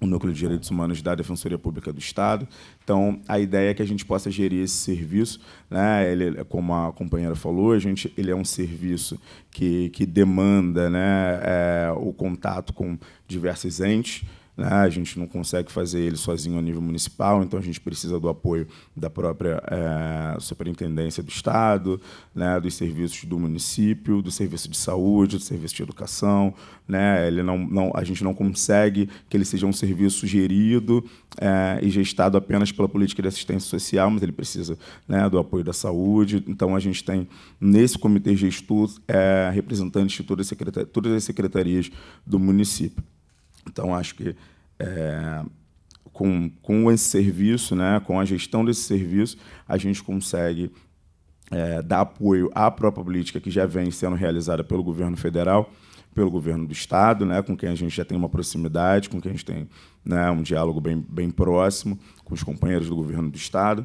o Núcleo de Direitos Humanos da Defensoria Pública do Estado. Então, a ideia é que a gente possa gerir esse serviço. Né? Ele, é, como a companheira falou, a gente, ele é um serviço que, que demanda né, é, o contato com diversos entes, né? A gente não consegue fazer ele sozinho a nível municipal, então a gente precisa do apoio da própria é, superintendência do Estado, né, dos serviços do município, do serviço de saúde, do serviço de educação. Né, ele não, não, a gente não consegue que ele seja um serviço gerido é, e gestado apenas pela política de assistência social, mas ele precisa né, do apoio da saúde. Então a gente tem nesse comitê gestor é, representantes de todas as secretarias do município. Então, acho que é, com, com esse serviço, né, com a gestão desse serviço, a gente consegue é, dar apoio à própria política que já vem sendo realizada pelo governo federal, pelo governo do Estado, né, com quem a gente já tem uma proximidade, com quem a gente tem né, um diálogo bem, bem próximo, com os companheiros do governo do Estado.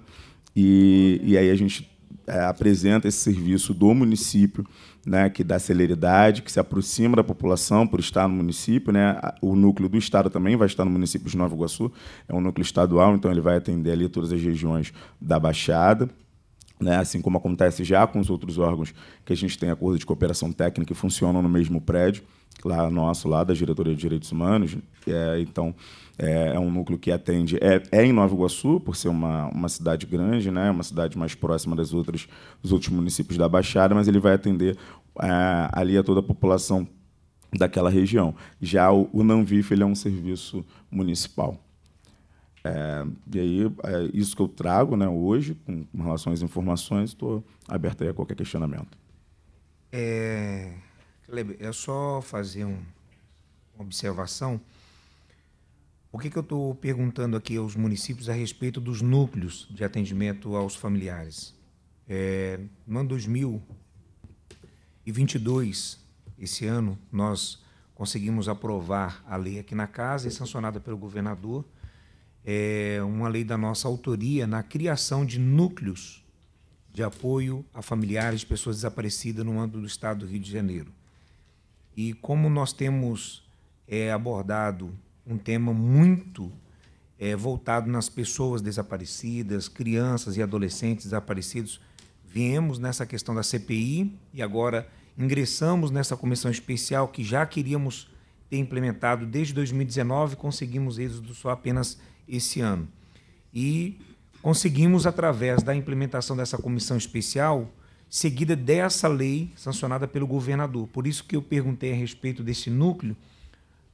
E, e aí a gente é, apresenta esse serviço do município né, que dá celeridade, que se aproxima da população por estar no município. Né? O núcleo do Estado também vai estar no município de Nova Iguaçu, é um núcleo estadual, então ele vai atender ali todas as regiões da Baixada né? assim como acontece já com os outros órgãos que a gente tem acordo de cooperação técnica e funcionam no mesmo prédio, lá nosso, lá da Diretoria de Direitos Humanos. É, então, é, é, um núcleo que atende. É, é, em Nova Iguaçu, por ser uma, uma cidade grande, né? uma cidade mais próxima das outras, dos outros municípios da Baixada, mas ele vai atender é, ali a toda a população daquela região. Já o, o Nanvif ele é um serviço municipal. É, e aí, é isso que eu trago né, hoje, com, com relação às informações, estou aberto a qualquer questionamento. É, Kleber, é só fazer um, uma observação. Por que, que eu estou perguntando aqui aos municípios a respeito dos núcleos de atendimento aos familiares? É, no ano 2022, esse ano, nós conseguimos aprovar a lei aqui na casa e sancionada pelo governador é uma lei da nossa autoria na criação de núcleos de apoio a familiares de pessoas desaparecidas no âmbito do Estado do Rio de Janeiro. E como nós temos é, abordado um tema muito é, voltado nas pessoas desaparecidas, crianças e adolescentes desaparecidos, viemos nessa questão da CPI e agora ingressamos nessa comissão especial que já queríamos ter implementado desde 2019, conseguimos êxito só apenas esse ano. E conseguimos, através da implementação dessa comissão especial, seguida dessa lei sancionada pelo governador. Por isso que eu perguntei a respeito desse núcleo,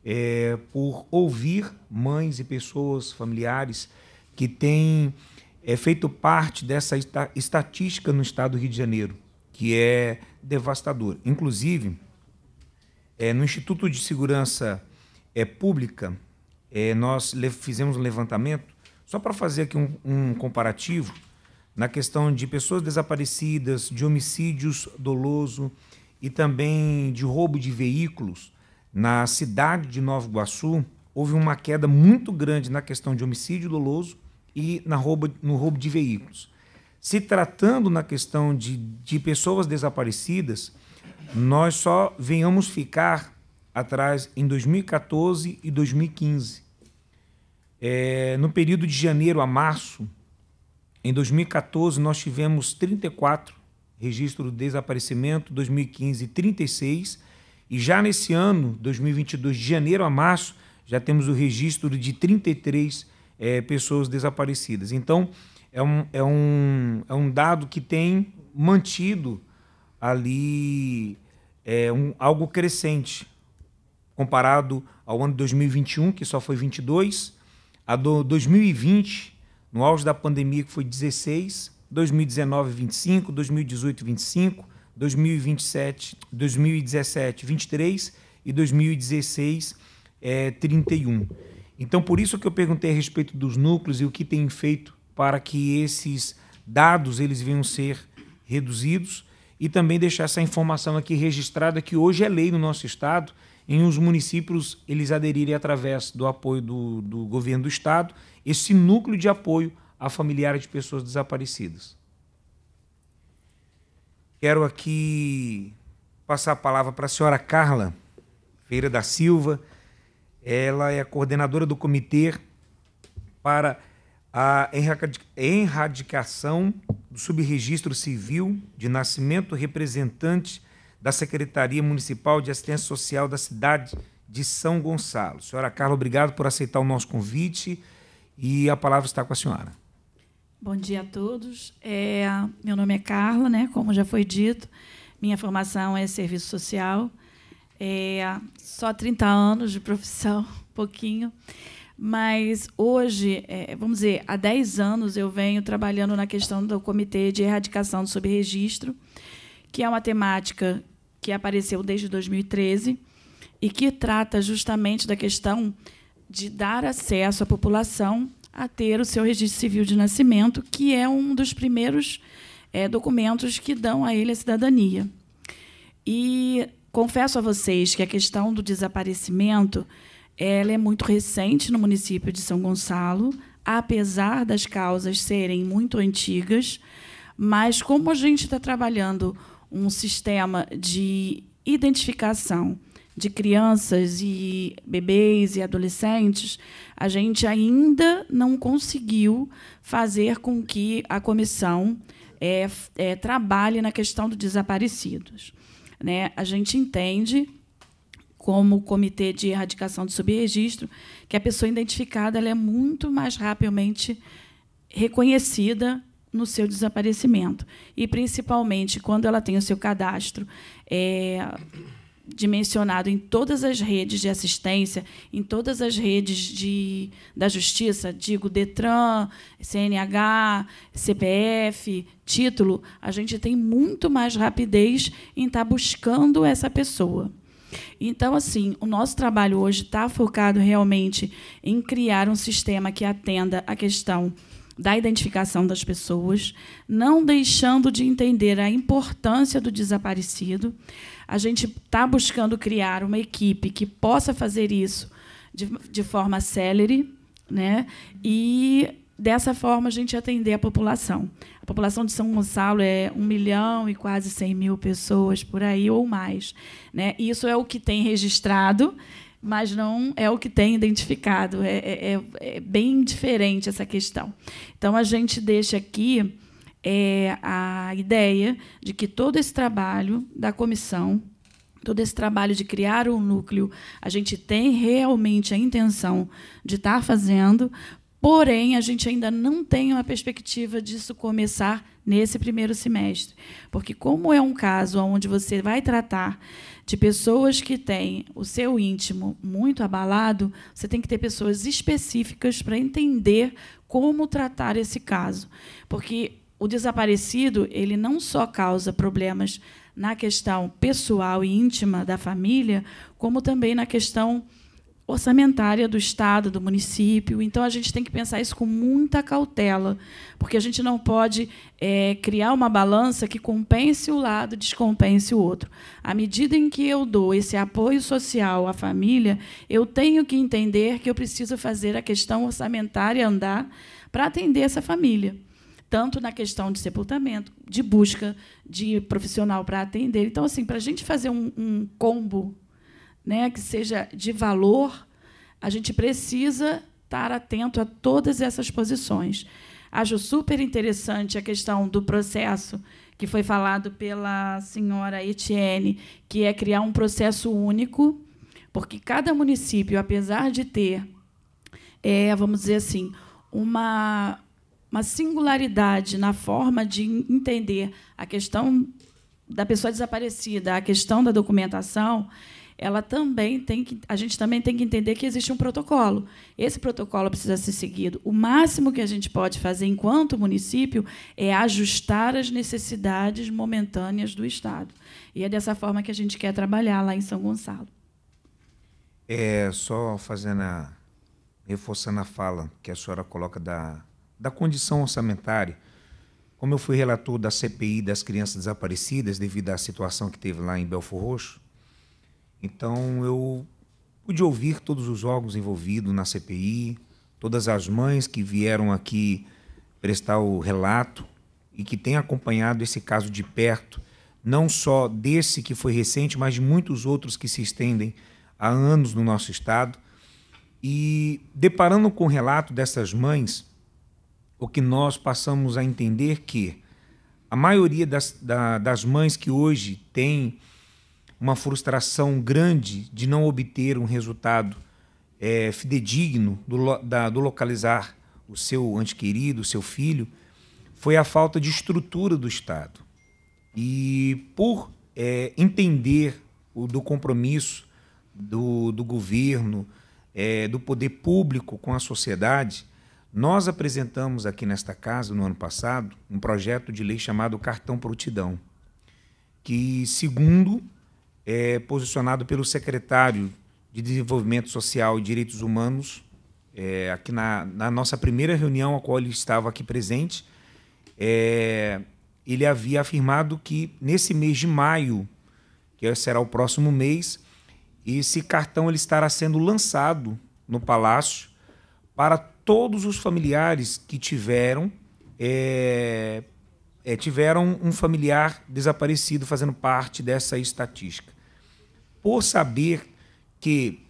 é, por ouvir mães e pessoas, familiares, que têm é, feito parte dessa esta, estatística no estado do Rio de Janeiro, que é devastadora. Inclusive, é, no Instituto de Segurança é, Pública, é, nós fizemos um levantamento, só para fazer aqui um, um comparativo, na questão de pessoas desaparecidas, de homicídios doloso e também de roubo de veículos. Na cidade de Nova Iguaçu, houve uma queda muito grande na questão de homicídio doloso e na roubo, no roubo de veículos. Se tratando na questão de, de pessoas desaparecidas, nós só venhamos ficar atrás em 2014 e 2015. É, no período de janeiro a março, em 2014, nós tivemos 34 registros de desaparecimento, 2015, 36. E já nesse ano, 2022, de janeiro a março, já temos o registro de 33 é, pessoas desaparecidas. Então, é um, é, um, é um dado que tem mantido ali é, um, algo crescente, comparado ao ano de 2021, que só foi 22, a do 2020, no auge da pandemia, que foi 16, 2019, 25, 2018, 25, 2027, 2017, 23 e 2016, é, 31. Então, por isso que eu perguntei a respeito dos núcleos e o que tem feito para que esses dados eles venham ser reduzidos e também deixar essa informação aqui registrada que hoje é lei no nosso estado em os municípios eles aderirem através do apoio do, do governo do estado, esse núcleo de apoio a familiares de pessoas desaparecidas. Quero aqui passar a palavra para a senhora Carla Feira da Silva. Ela é coordenadora do Comitê para a Erradicação do Subregistro Civil de Nascimento Representante da Secretaria Municipal de Assistência Social da cidade de São Gonçalo. Senhora Carla, obrigado por aceitar o nosso convite e a palavra está com a senhora. Bom dia a todos. É, meu nome é Carla, né? Como já foi dito, minha formação é serviço social. É, só 30 anos de profissão, pouquinho. Mas hoje, é, vamos dizer, há 10 anos eu venho trabalhando na questão do Comitê de Erradicação do Subregistro. registro que é uma temática que apareceu desde 2013 e que trata justamente da questão de dar acesso à população a ter o seu registro civil de nascimento, que é um dos primeiros é, documentos que dão a ele a cidadania. E confesso a vocês que a questão do desaparecimento ela é muito recente no município de São Gonçalo, apesar das causas serem muito antigas, mas como a gente está trabalhando um sistema de identificação de crianças e bebês e adolescentes, a gente ainda não conseguiu fazer com que a comissão é, é, trabalhe na questão dos desaparecidos. Né? A gente entende, como comitê de erradicação do subregistro, que a pessoa identificada ela é muito mais rapidamente reconhecida no seu desaparecimento. E, principalmente, quando ela tem o seu cadastro é, dimensionado em todas as redes de assistência, em todas as redes de, da justiça, digo Detran, CNH, CPF, título, a gente tem muito mais rapidez em estar tá buscando essa pessoa. Então, assim, o nosso trabalho hoje está focado realmente em criar um sistema que atenda a questão da identificação das pessoas, não deixando de entender a importância do desaparecido. A gente está buscando criar uma equipe que possa fazer isso de, de forma célere né? e, dessa forma, a gente atender a população. A população de São Gonçalo é 1 milhão e quase 100 mil pessoas por aí ou mais. Né? Isso é o que tem registrado mas não é o que tem identificado. É, é, é, é bem diferente essa questão. Então, a gente deixa aqui é, a ideia de que todo esse trabalho da comissão, todo esse trabalho de criar um núcleo, a gente tem realmente a intenção de estar tá fazendo, porém, a gente ainda não tem uma perspectiva disso começar nesse primeiro semestre. Porque, como é um caso onde você vai tratar de pessoas que têm o seu íntimo muito abalado, você tem que ter pessoas específicas para entender como tratar esse caso. Porque o desaparecido, ele não só causa problemas na questão pessoal e íntima da família, como também na questão orçamentária do Estado, do município. Então, a gente tem que pensar isso com muita cautela, porque a gente não pode é, criar uma balança que compense o lado descompense o outro. À medida em que eu dou esse apoio social à família, eu tenho que entender que eu preciso fazer a questão orçamentária andar para atender essa família tanto na questão de sepultamento, de busca de profissional para atender. Então, assim, para a gente fazer um, um combo né, que seja de valor, a gente precisa estar atento a todas essas posições. Acho super interessante a questão do processo que foi falado pela senhora Etienne, que é criar um processo único, porque cada município, apesar de ter, é, vamos dizer assim, uma, uma singularidade na forma de entender a questão da pessoa desaparecida, a questão da documentação, ela também tem que, a gente também tem que entender que existe um protocolo. Esse protocolo precisa ser seguido. O máximo que a gente pode fazer enquanto município é ajustar as necessidades momentâneas do Estado. E é dessa forma que a gente quer trabalhar lá em São Gonçalo. É só fazendo a reforçando a fala que a senhora coloca da, da condição orçamentária. Como eu fui relator da CPI das crianças desaparecidas devido à situação que teve lá em Belfor Roxo, então eu pude ouvir todos os órgãos envolvidos na CPI, todas as mães que vieram aqui prestar o relato e que têm acompanhado esse caso de perto, não só desse que foi recente, mas de muitos outros que se estendem há anos no nosso estado. E deparando com o relato dessas mães, o que nós passamos a entender que a maioria das, da, das mães que hoje têm uma frustração grande de não obter um resultado é, fidedigno do, da, do localizar o seu antequerido, querido, o seu filho, foi a falta de estrutura do Estado. E por é, entender o, do compromisso do, do governo, é, do poder público com a sociedade, nós apresentamos aqui nesta casa, no ano passado, um projeto de lei chamado Cartão Prontidão, que, segundo é, posicionado pelo secretário de Desenvolvimento Social e Direitos Humanos, é, aqui na, na, nossa primeira reunião, a qual ele estava aqui presente, é, ele havia afirmado que nesse mês de maio, que será o próximo mês, esse cartão ele estará sendo lançado no Palácio para todos os familiares que tiveram é, é, tiveram um familiar desaparecido fazendo parte dessa estatística por saber que,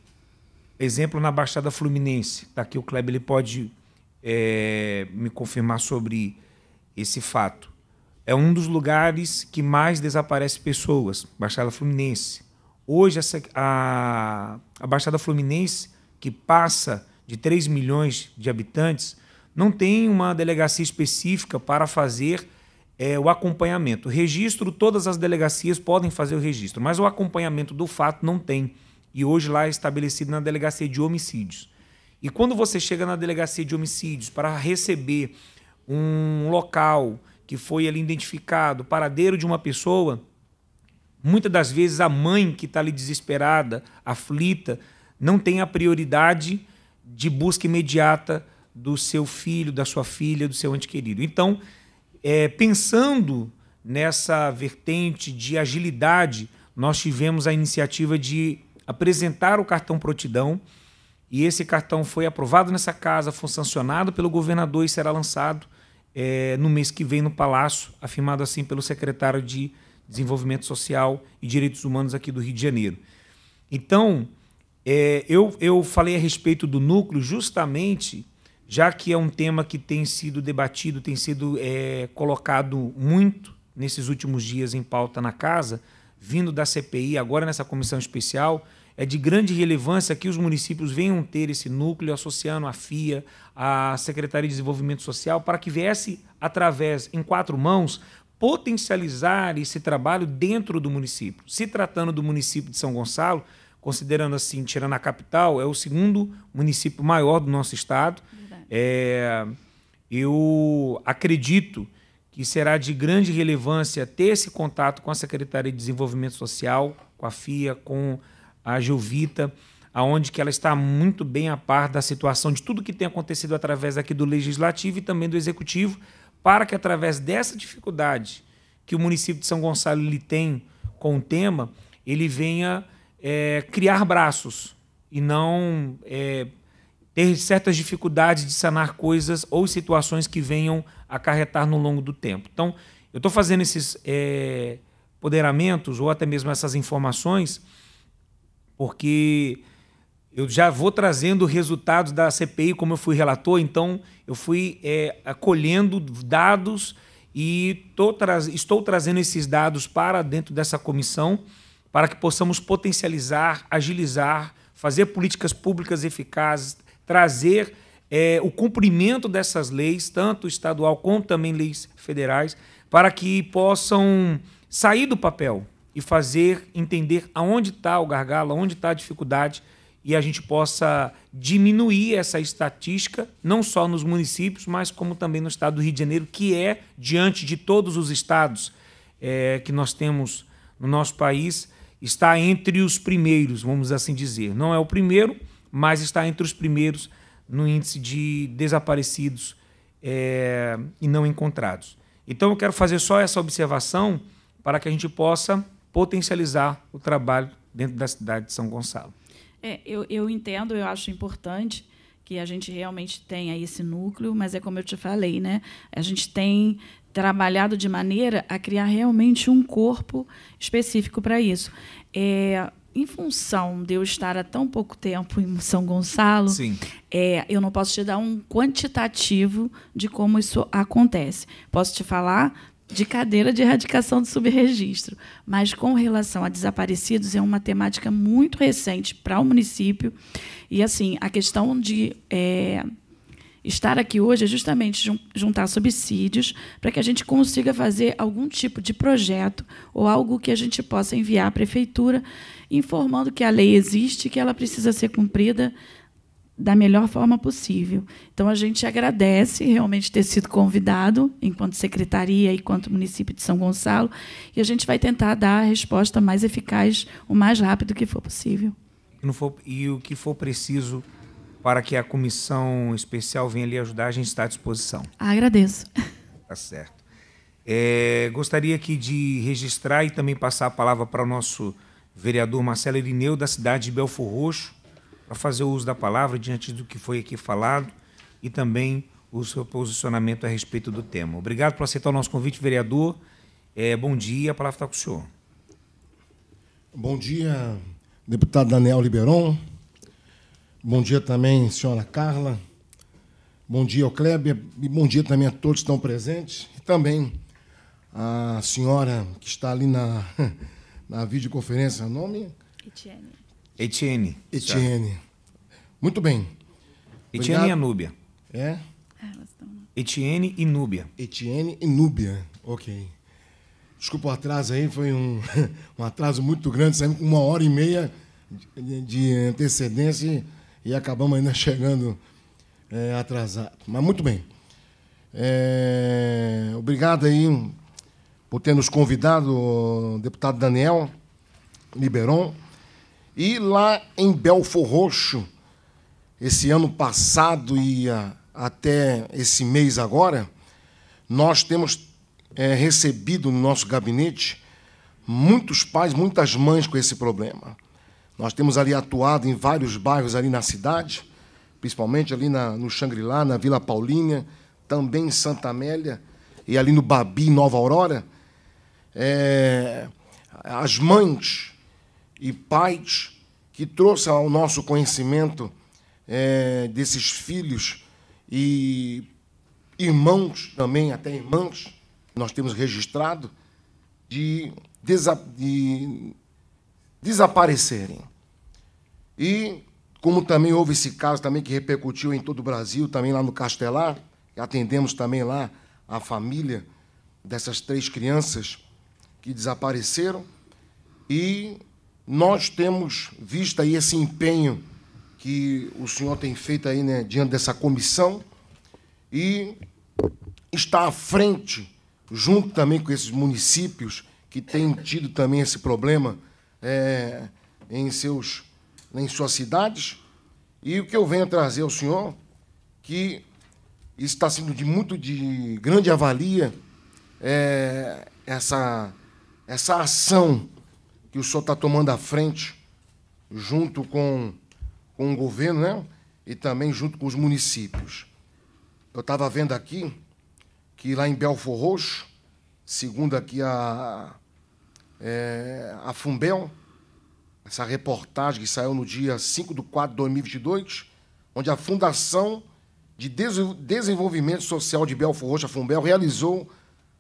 exemplo, na Baixada Fluminense, daqui tá o Kleber ele pode é, me confirmar sobre esse fato. É um dos lugares que mais desaparece pessoas, Baixada Fluminense. Hoje, essa, a, a Baixada Fluminense, que passa de 3 milhões de habitantes, não tem uma delegacia específica para fazer é, o acompanhamento. O registro, todas as delegacias podem fazer o registro, mas o acompanhamento do fato não tem. E hoje lá é estabelecido na delegacia de homicídios. E quando você chega na delegacia de homicídios para receber um local que foi ali identificado, paradeiro de uma pessoa, muitas das vezes a mãe que está ali desesperada, aflita, não tem a prioridade de busca imediata do seu filho, da sua filha, do seu ente querido. Então, é, pensando nessa vertente de agilidade, nós tivemos a iniciativa de apresentar o cartão prontidão e esse cartão foi aprovado nessa casa, foi sancionado pelo governador e será lançado é, no mês que vem no Palácio, afirmado assim pelo secretário de Desenvolvimento Social e Direitos Humanos aqui do Rio de Janeiro. Então, é, eu, eu falei a respeito do núcleo justamente já que é um tema que tem sido debatido, tem sido é, colocado muito nesses últimos dias em pauta na casa, vindo da CPI, agora nessa comissão especial, é de grande relevância que os municípios venham ter esse núcleo associando a FIA, a Secretaria de Desenvolvimento Social, para que viesse através, em quatro mãos, potencializar esse trabalho dentro do município. Se tratando do município de São Gonçalo, considerando assim, tirando a capital, é o segundo município maior do nosso estado. É, eu acredito que será de grande relevância ter esse contato com a Secretaria de Desenvolvimento Social, com a FIA, com a Jovita, aonde que ela está muito bem a par da situação de tudo que tem acontecido através aqui do Legislativo e também do Executivo, para que através dessa dificuldade que o município de São Gonçalo lhe tem com o tema, ele venha é, criar braços e não é, ter certas dificuldades de sanar coisas ou situações que venham acarretar no longo do tempo. Então, eu estou fazendo esses é, poderamentos ou até mesmo essas informações porque eu já vou trazendo resultados da CPI como eu fui relator, então eu fui é, acolhendo dados e tra estou trazendo esses dados para dentro dessa comissão para que possamos potencializar, agilizar, fazer políticas públicas eficazes, trazer é, o cumprimento dessas leis, tanto estadual como também leis federais, para que possam sair do papel e fazer entender aonde está o gargalo, aonde está a dificuldade e a gente possa diminuir essa estatística, não só nos municípios, mas como também no estado do Rio de Janeiro, que é, diante de todos os estados é, que nós temos no nosso país, está entre os primeiros, vamos assim dizer. Não é o primeiro, mas está entre os primeiros no índice de desaparecidos é, e não encontrados. Então, eu quero fazer só essa observação para que a gente possa potencializar o trabalho dentro da cidade de São Gonçalo. É, eu, eu entendo, eu acho importante que a gente realmente tenha esse núcleo, mas é como eu te falei, né? A gente tem trabalhado de maneira a criar realmente um corpo específico para isso. É, em função de eu estar há tão pouco tempo em São Gonçalo, é, eu não posso te dar um quantitativo de como isso acontece. Posso te falar de cadeira de erradicação do subregistro. Mas com relação a desaparecidos, é uma temática muito recente para o município. E, assim, a questão de. É, estar aqui hoje é justamente juntar subsídios para que a gente consiga fazer algum tipo de projeto ou algo que a gente possa enviar à prefeitura, informando que a lei existe, que ela precisa ser cumprida da melhor forma possível. Então a gente agradece realmente ter sido convidado enquanto secretaria e enquanto município de São Gonçalo e a gente vai tentar dar a resposta mais eficaz o mais rápido que for possível. e o que for preciso para que a comissão especial venha lhe ajudar, a gente está à disposição. agradeço. Tá certo. É, gostaria aqui de registrar e também passar a palavra para o nosso vereador Marcelo Irineu, da cidade de Belfor Roxo, para fazer o uso da palavra diante do que foi aqui falado e também o seu posicionamento a respeito do tema. Obrigado por aceitar o nosso convite, vereador. É, bom dia, a palavra está com o senhor. Bom dia, deputado Daniel Liberon, Bom dia também, senhora Carla. Bom dia ao Kleber e bom dia também a todos que estão presentes. E também a senhora que está ali na, na videoconferência, nome? Etienne. Etienne. Etienne. Muito bem. Etienne Obrigado. e Anúbia. É? é Etienne e Núbia. Etienne e Núbia, ok. Desculpa o atraso aí, foi um, um atraso muito grande, saímos com uma hora e meia de, de antecedência e acabamos ainda chegando é, atrasado. Mas muito bem. É, obrigado aí por ter nos convidado, deputado Daniel Liberon. E lá em Belfor Roxo, esse ano passado e até esse mês agora, nós temos é, recebido no nosso gabinete muitos pais, muitas mães com esse problema. Nós temos ali atuado em vários bairros ali na cidade, principalmente ali na, no Xangri-Lá, na Vila Paulinha, também em Santa Amélia e ali no Babi, Nova Aurora. É, as mães e pais que trouxeram ao nosso conhecimento é, desses filhos e irmãos também, até irmãs, nós temos registrado, de, de desaparecerem. E como também houve esse caso também que repercutiu em todo o Brasil, também lá no Castelar, atendemos também lá a família dessas três crianças que desapareceram. E nós temos visto aí esse empenho que o senhor tem feito aí né, diante dessa comissão e está à frente, junto também com esses municípios que têm tido também esse problema é, em, seus, em suas cidades. E o que eu venho trazer ao senhor, que está sendo de muito de grande avalia é, essa, essa ação que o senhor está tomando à frente, junto com, com o governo né? e também junto com os municípios. Eu estava vendo aqui que lá em Belfor Roxo, segundo aqui a, é, a Fumbel, essa reportagem que saiu no dia 5 de 4 de 2022, onde a Fundação de Desenvolvimento Social de Belfor Rocha Fumbel realizou,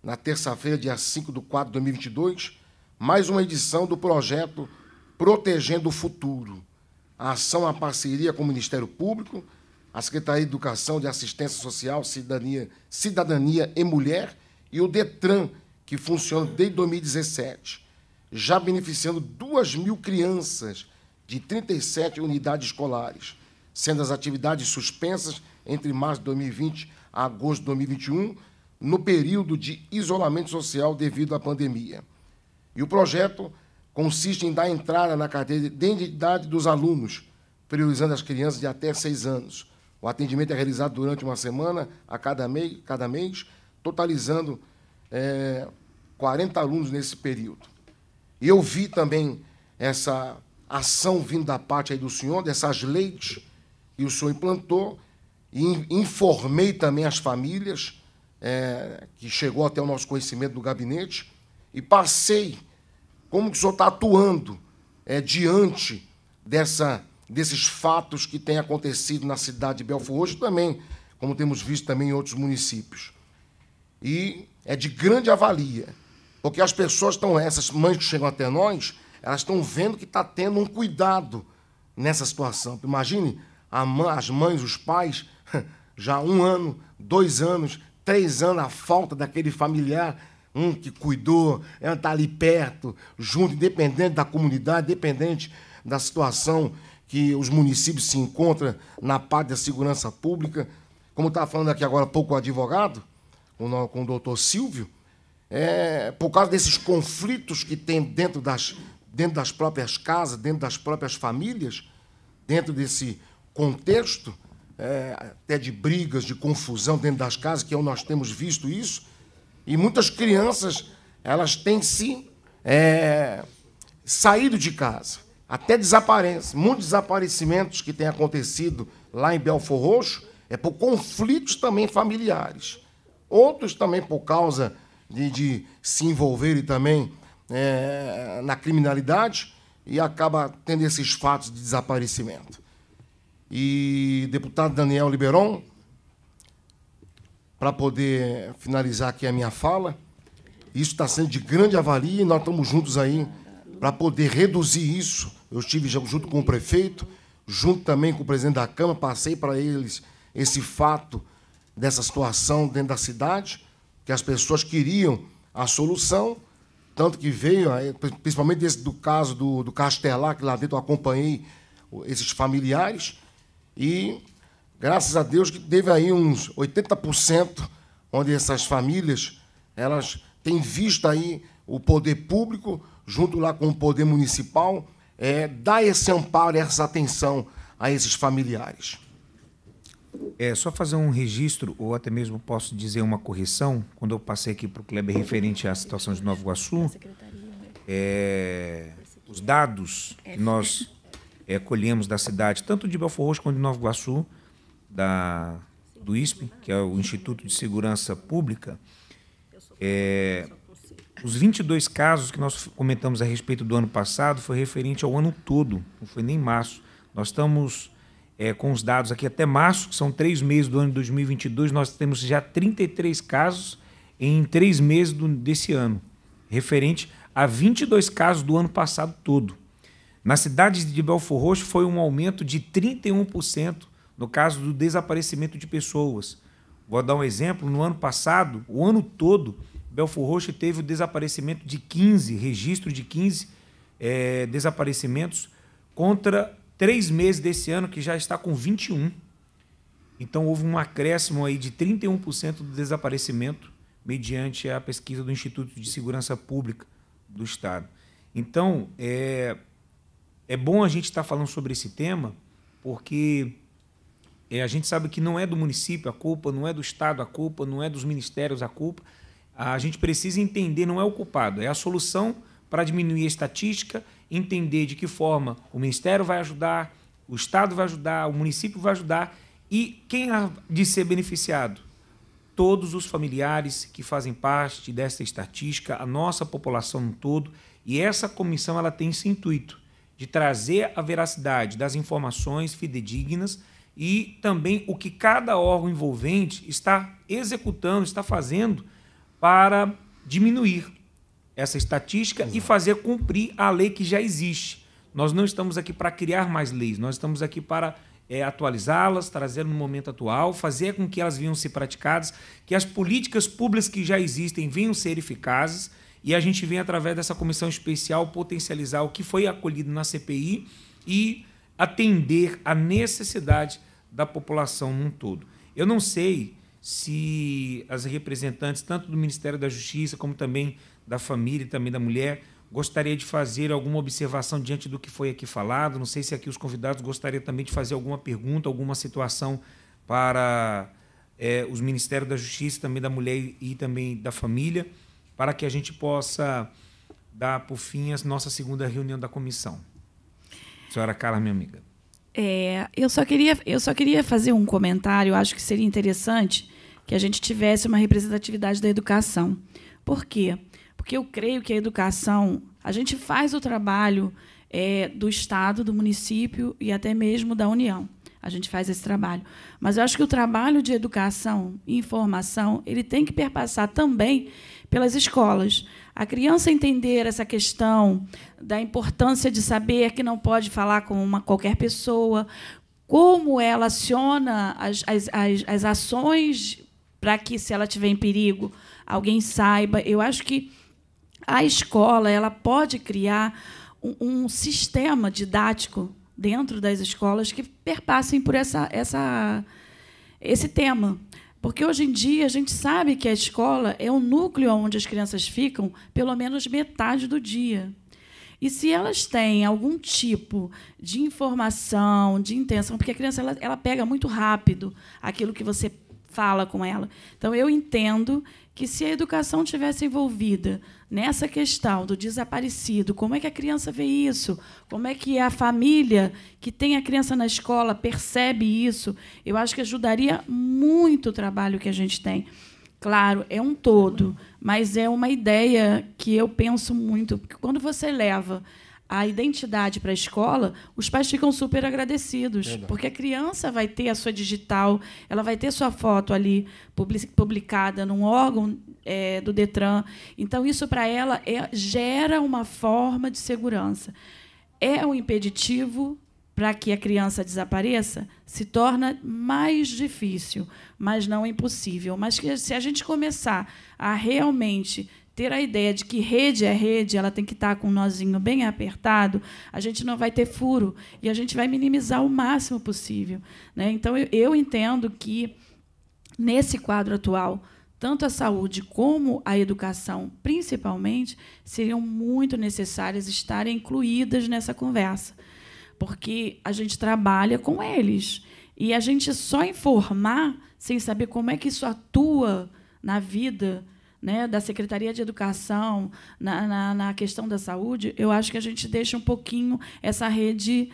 na terça-feira, dia 5 de 4 de 2022, mais uma edição do projeto Protegendo o Futuro. A ação é uma parceria com o Ministério Público, a Secretaria de Educação de Assistência Social, Cidadania, Cidadania e Mulher e o DETRAN, que funciona desde 2017 já beneficiando 2 mil crianças de 37 unidades escolares, sendo as atividades suspensas entre março de 2020 a agosto de 2021, no período de isolamento social devido à pandemia. E o projeto consiste em dar entrada na carteira de identidade dos alunos, priorizando as crianças de até seis anos. O atendimento é realizado durante uma semana a cada mês, cada mês totalizando é, eh, 40 alunos nesse período. E eu vi também essa ação vindo da parte aí do Senhor, dessas leis que o Senhor implantou, e informei também as famílias, é, que chegou até o nosso conhecimento do gabinete, e passei como que o Senhor está atuando é, diante dessa, desses fatos que têm acontecido na cidade de Belfort hoje também, como temos visto também em outros municípios. E é de grande avalia porque as pessoas estão, essas mães que chegam até nós, elas estão vendo que está tendo um cuidado nessa situação. Imagine mãe, as mães, os pais, já um ano, dois anos, três anos, a falta daquele familiar, um que cuidou, está ali perto, junto, independente da comunidade, independente da situação que os municípios se encontram na parte da segurança pública. Como estava falando aqui agora há pouco o advogado, com o doutor Silvio, é, por causa desses conflitos que tem dentro das, dentro das próprias casas, dentro das próprias famílias, dentro desse contexto, é, até de brigas, de confusão dentro das casas, que é nós temos visto isso, e muitas crianças elas têm se é, saído de casa, até desaparecem. Muitos desaparecimentos que têm acontecido lá em Belfor Roxo é por conflitos também familiares. Outros também por causa de, de se envolverem também é, na criminalidade e acaba tendo esses fatos de desaparecimento. E deputado Daniel Liberon, para poder finalizar aqui a minha fala, isso está sendo de grande avalia e nós estamos juntos aí para poder reduzir isso. Eu estive junto com o prefeito, junto também com o presidente da Câmara, passei para eles esse fato dessa situação dentro da cidade que as pessoas queriam a solução, tanto que veio, principalmente esse do caso do, do Castelar, que lá dentro eu acompanhei esses familiares, e graças a Deus que teve aí uns 80%, onde essas famílias elas têm visto aí o poder público, junto lá com o poder municipal, é, dar esse amparo, essa atenção a esses familiares. É só fazer um registro, ou até mesmo posso dizer uma correção. Quando eu passei aqui para o Kleber referente à situação de Nova Iguaçu, né? é, os dados que é. nós é, colhemos da cidade, tanto de Belfort Roxo quanto de Nova Iguaçu, da, do ISP, que é o Instituto de Segurança Pública, é, os 22 casos que nós comentamos a respeito do ano passado foi referente ao ano todo, não foi nem março. Nós estamos é, com os dados aqui até março, que são três meses do ano de 2022, nós temos já 33 casos em três meses do, desse ano, referente a 22 casos do ano passado todo. Na cidade de Belfor Roxo foi um aumento de 31% no caso do desaparecimento de pessoas. Vou dar um exemplo, no ano passado, o ano todo, Belfor Roxo teve o desaparecimento de 15, registro de 15 é, eh, desaparecimentos contra três meses desse ano que já está com 21. Então houve um acréscimo aí de 31% do desaparecimento mediante a pesquisa do Instituto de Segurança Pública do Estado. Então é, é bom a gente estar tá falando sobre esse tema porque é, a gente sabe que não é do município a culpa, não é do Estado a culpa, não é dos ministérios a culpa. A gente precisa entender, não é o culpado, é a solução para diminuir a estatística entender de que forma o Ministério vai ajudar, o Estado vai ajudar, o município vai ajudar e quem há de ser beneficiado? Todos os familiares que fazem parte dessa estatística, a nossa população no todo, e essa comissão ela tem esse intuito de trazer a veracidade das informações fidedignas e também o que cada órgão envolvente está executando, está fazendo para diminuir essa estatística Exato. e fazer cumprir a lei que já existe. Nós não estamos aqui para criar mais leis, nós estamos aqui para é, atualizá-las, trazer no momento atual, fazer com que elas venham ser praticadas, que as políticas públicas que já existem venham ser eficazes e a gente vem, através dessa comissão especial, potencializar o que foi acolhido na CPI e atender a necessidade da população num todo. Eu não sei se as representantes, tanto do Ministério da Justiça como também da família e também da mulher, gostaria de fazer alguma observação diante do que foi aqui falado. Não sei se aqui os convidados gostariam também de fazer alguma pergunta, alguma situação para é, os Ministérios da Justiça, também da Mulher e também da Família, para que a gente possa dar por fim a nossa segunda reunião da comissão. Senhora Carla, minha amiga. É, eu, só queria, eu só queria fazer um comentário, acho que seria interessante que a gente tivesse uma representatividade da educação. Por quê? Porque eu creio que a educação, a gente faz o trabalho é, do Estado, do município e até mesmo da União. A gente faz esse trabalho. Mas eu acho que o trabalho de educação e informação ele tem que perpassar também pelas escolas. A criança entender essa questão da importância de saber que não pode falar com uma, qualquer pessoa, como ela aciona as, as, as, as ações para que, se ela estiver em perigo, alguém saiba. Eu acho que a escola ela pode criar um, um sistema didático dentro das escolas que perpassem por essa, essa, esse tema. Porque hoje em dia a gente sabe que a escola é o núcleo onde as crianças ficam pelo menos metade do dia. E se elas têm algum tipo de informação, de intenção, porque a criança ela, ela pega muito rápido aquilo que você fala com ela. Então eu entendo que se a educação tivesse envolvida nessa questão do desaparecido, como é que a criança vê isso? Como é que a família que tem a criança na escola percebe isso? Eu acho que ajudaria muito o trabalho que a gente tem. Claro, é um todo, mas é uma ideia que eu penso muito, porque quando você leva a identidade para a escola, os pais ficam super agradecidos, Verdade. porque a criança vai ter a sua digital, ela vai ter sua foto ali publicada num órgão é, do Detran. Então, isso para ela é, gera uma forma de segurança. É um impeditivo para que a criança desapareça? Se torna mais difícil, mas não impossível. Mas se a gente começar a realmente ter a ideia de que rede é rede, ela tem que estar tá com um nozinho bem apertado, a gente não vai ter furo e a gente vai minimizar o máximo possível. Né? Então, eu, eu entendo que, nesse quadro atual, tanto a saúde como a educação, principalmente, seriam muito necessárias estarem incluídas nessa conversa, porque a gente trabalha com eles. E a gente só informar sem saber como é que isso atua na vida né, da Secretaria de Educação na, na, na questão da saúde, eu acho que a gente deixa um pouquinho essa rede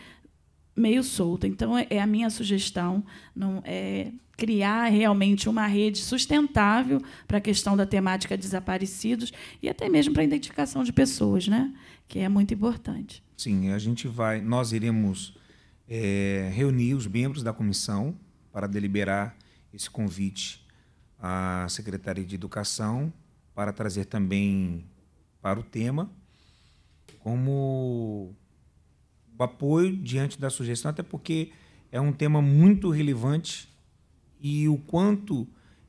meio solta. Então, é, é a minha sugestão não é criar realmente uma rede sustentável para a questão da temática desaparecidos e até mesmo para a identificação de pessoas, né? que é muito importante. Sim, a gente vai, nós iremos é, reunir os membros da comissão para deliberar esse convite à Secretaria de Educação para trazer também para o tema como o apoio diante da sugestão, até porque é um tema muito relevante e o quanto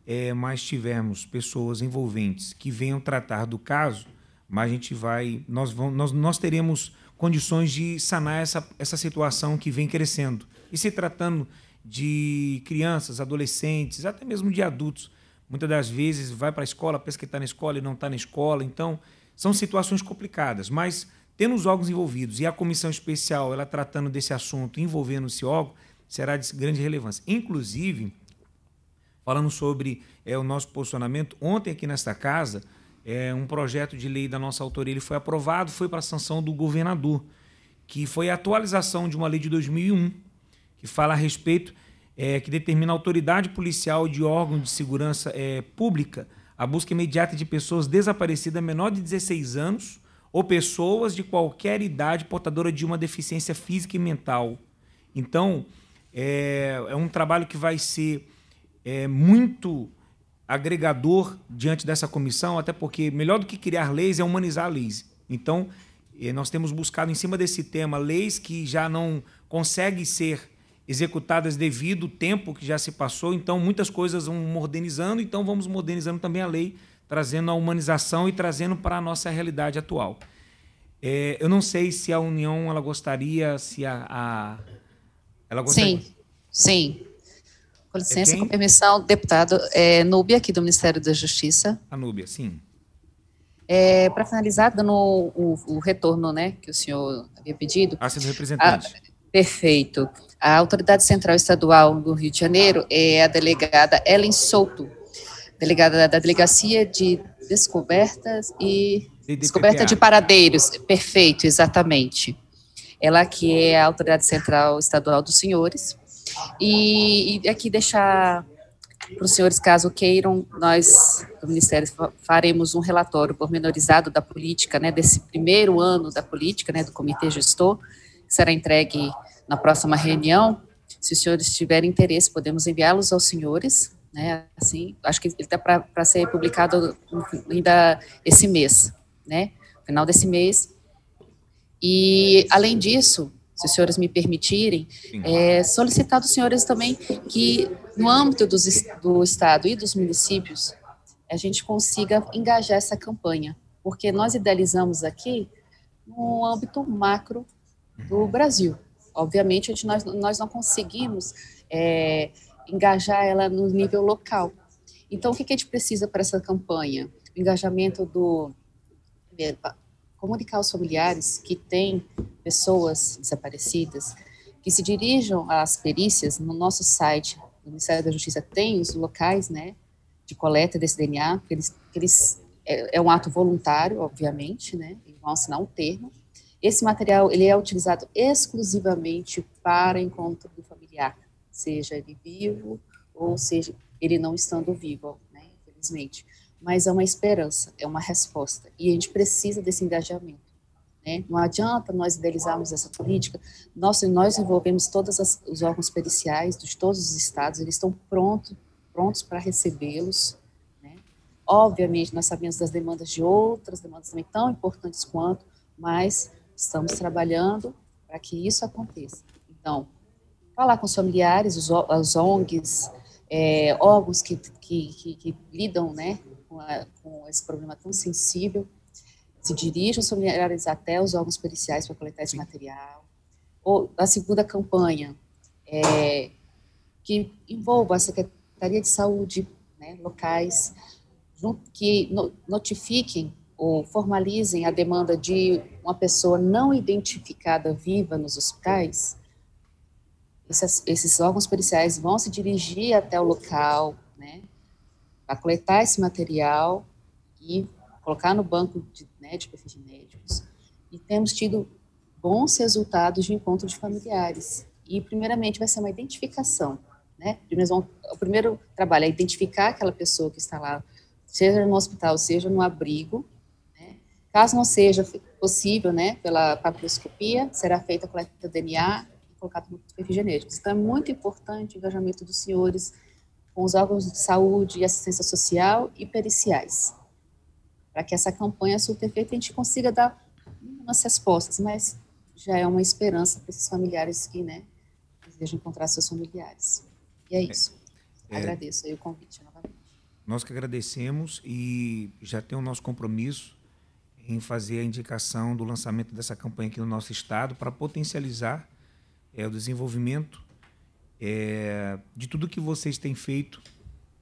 é, mais tivermos pessoas envolventes que venham tratar do caso, mas a gente vai, nós, vamos, nós, nós teremos condições de sanar essa, essa situação que vem crescendo. E se tratando de crianças, adolescentes, até mesmo de adultos muitas das vezes vai para a escola, pensa que está na escola e não está na escola. Então, são situações complicadas, mas tendo os órgãos envolvidos e a comissão especial ela tratando desse assunto, envolvendo esse órgão, será de grande relevância. Inclusive, falando sobre é, o nosso posicionamento, ontem aqui nesta casa, é, um projeto de lei da nossa autoria ele foi aprovado, foi para a sanção do governador, que foi a atualização de uma lei de 2001, que fala a respeito é, que determina a autoridade policial de órgão de segurança é, pública a busca imediata de pessoas desaparecidas menor de 16 anos ou pessoas de qualquer idade portadora de uma deficiência física e mental. Então, é, é um trabalho que vai ser é, muito agregador diante dessa comissão, até porque melhor do que criar leis é humanizar leis. Então, é, nós temos buscado em cima desse tema leis que já não conseguem ser executadas devido ao tempo que já se passou, então muitas coisas vão modernizando, então vamos modernizando também a lei, trazendo a humanização e trazendo para a nossa realidade atual. É, eu não sei se a União ela gostaria, se a, a ela gostaria. Sim, sim. Com é licença, é com permissão, deputado é, Núbia, aqui do Ministério da Justiça. A Núbia, sim. É, Para finalizar, dando o, o, o, retorno né, que o senhor havia pedido. Ah, sendo é representante. Ah, perfeito. A Autoridade Central Estadual do Rio de Janeiro é a delegada Ellen Souto, delegada da Delegacia de Descobertas e de Descoberta de Paradeiros. Perfeito, exatamente. Ela que é a Autoridade Central Estadual dos Senhores. E, e aqui deixar para os senhores, caso queiram, nós do Ministério faremos um relatório pormenorizado da política, né, desse primeiro ano da política, né, do Comitê Gestor, que será entregue na próxima reunião, se os senhores tiverem interesse, podemos enviá-los aos senhores, né? Assim, acho que ele está para ser publicado ainda esse mês, né? Final desse mês. E além disso, se os senhores me permitirem, é, solicitar dos senhores também que no âmbito dos, do estado e dos municípios a gente consiga engajar essa campanha, porque nós idealizamos aqui no âmbito macro do uhum. Brasil. Obviamente, a gente, nós, nós não conseguimos é, engajar ela no nível local. Então, o que, que a gente precisa para essa campanha? O engajamento do. É, comunicar aos familiares que têm pessoas desaparecidas que se dirijam às perícias. No nosso site, o Ministério da Justiça tem os locais né, de coleta desse DNA, que eles, que eles é, é, um ato voluntário, obviamente, né? Vão assinar um termo, esse material ele é utilizado exclusivamente para encontro do familiar, seja ele vivo ou seja ele não estando vivo, né, infelizmente. Mas é uma esperança, é uma resposta, e a gente precisa desse engajamento. Né? Não adianta nós idealizarmos essa política. Nós, nós envolvemos todos as, os órgãos periciais de todos os estados, eles estão pronto, prontos para recebê-los. Né? Obviamente, nós sabemos das demandas de outras demandas também tão importantes quanto, mas Estamos trabalhando para que isso aconteça. Então, falar com os familiares, os, as ONGs, é, órgãos que, que, que, que lidam né, com, a, com, esse problema tão sensível, se dirijam os familiares até os órgãos policiais para coletar esse material. Ou a segunda campanha, é, que envolva a Secretaria de Saúde, né, locais, que notifiquem ou formalizem a demanda de uma pessoa não identificada viva nos hospitais, esses, esses órgãos policiais vão se dirigir até o local, né, para coletar esse material e colocar no banco de, né, de perfis médicos. E temos tido bons resultados de encontro de familiares. E, primeiramente, vai ser uma identificação. Né? o primeiro trabalho é identificar aquela pessoa que está lá, seja no hospital, seja no abrigo, Caso não seja possível, né, pela papiloscopia, será feita a coleta do DNA e colocado no perfil genético. Então, é muito importante o engajamento dos senhores com os órgãos de saúde e assistência social e periciais, para que essa campanha surta efeito e a gente consiga dar umas respostas, mas já é uma esperança para esses familiares que, né, desejam encontrar seus familiares. E é, é. isso. É, Agradeço aí o convite novamente. Nós que agradecemos e já tem o nosso compromisso em fazer a indicação do lançamento dessa campanha aqui no nosso estado para potencializar é, o desenvolvimento é, de tudo que vocês têm feito,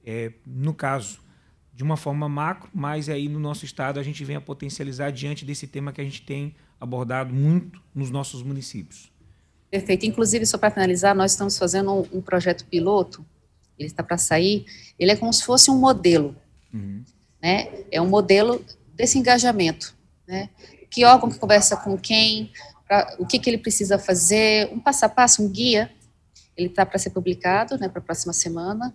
é, no caso, de uma forma macro, mas aí no nosso estado a gente vem a potencializar diante desse tema que a gente tem abordado muito nos nossos municípios. Perfeito. Inclusive, só para finalizar, nós estamos fazendo um, um projeto piloto, ele está para sair, ele é como se fosse um modelo. Uhum. Né? É um modelo desse engajamento né? Que órgão que conversa com quem, pra, o que, que ele precisa fazer, um passo a passo, um guia. Ele está para ser publicado né, para a próxima semana.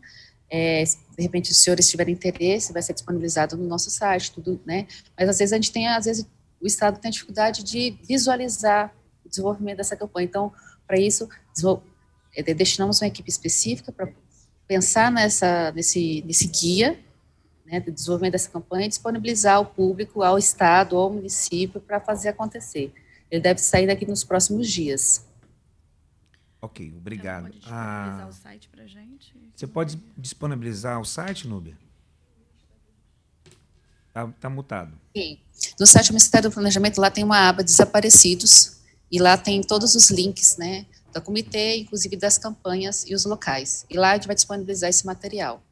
É, de repente, os senhores tiverem interesse, vai ser disponibilizado no nosso site, tudo, né? Mas às vezes a gente tem, às vezes o Estado tem dificuldade de visualizar o desenvolvimento dessa campanha. Então, para isso, é, destinamos uma equipe específica para pensar nessa, nesse, nesse guia né, do desenvolvimento dessa campanha e disponibilizar ao público, ao Estado, ao município para fazer acontecer. Ele deve sair daqui nos próximos dias. Ok, obrigado. Ela pode disponibilizar ah, o site para gente? Você pode disponibilizar o site, Núbia? Está tá mutado. Sim. No site do Ministério do Planejamento, lá tem uma aba Desaparecidos, e lá tem todos os links, né, do comitê, inclusive das campanhas e os locais. E lá a gente vai disponibilizar esse material.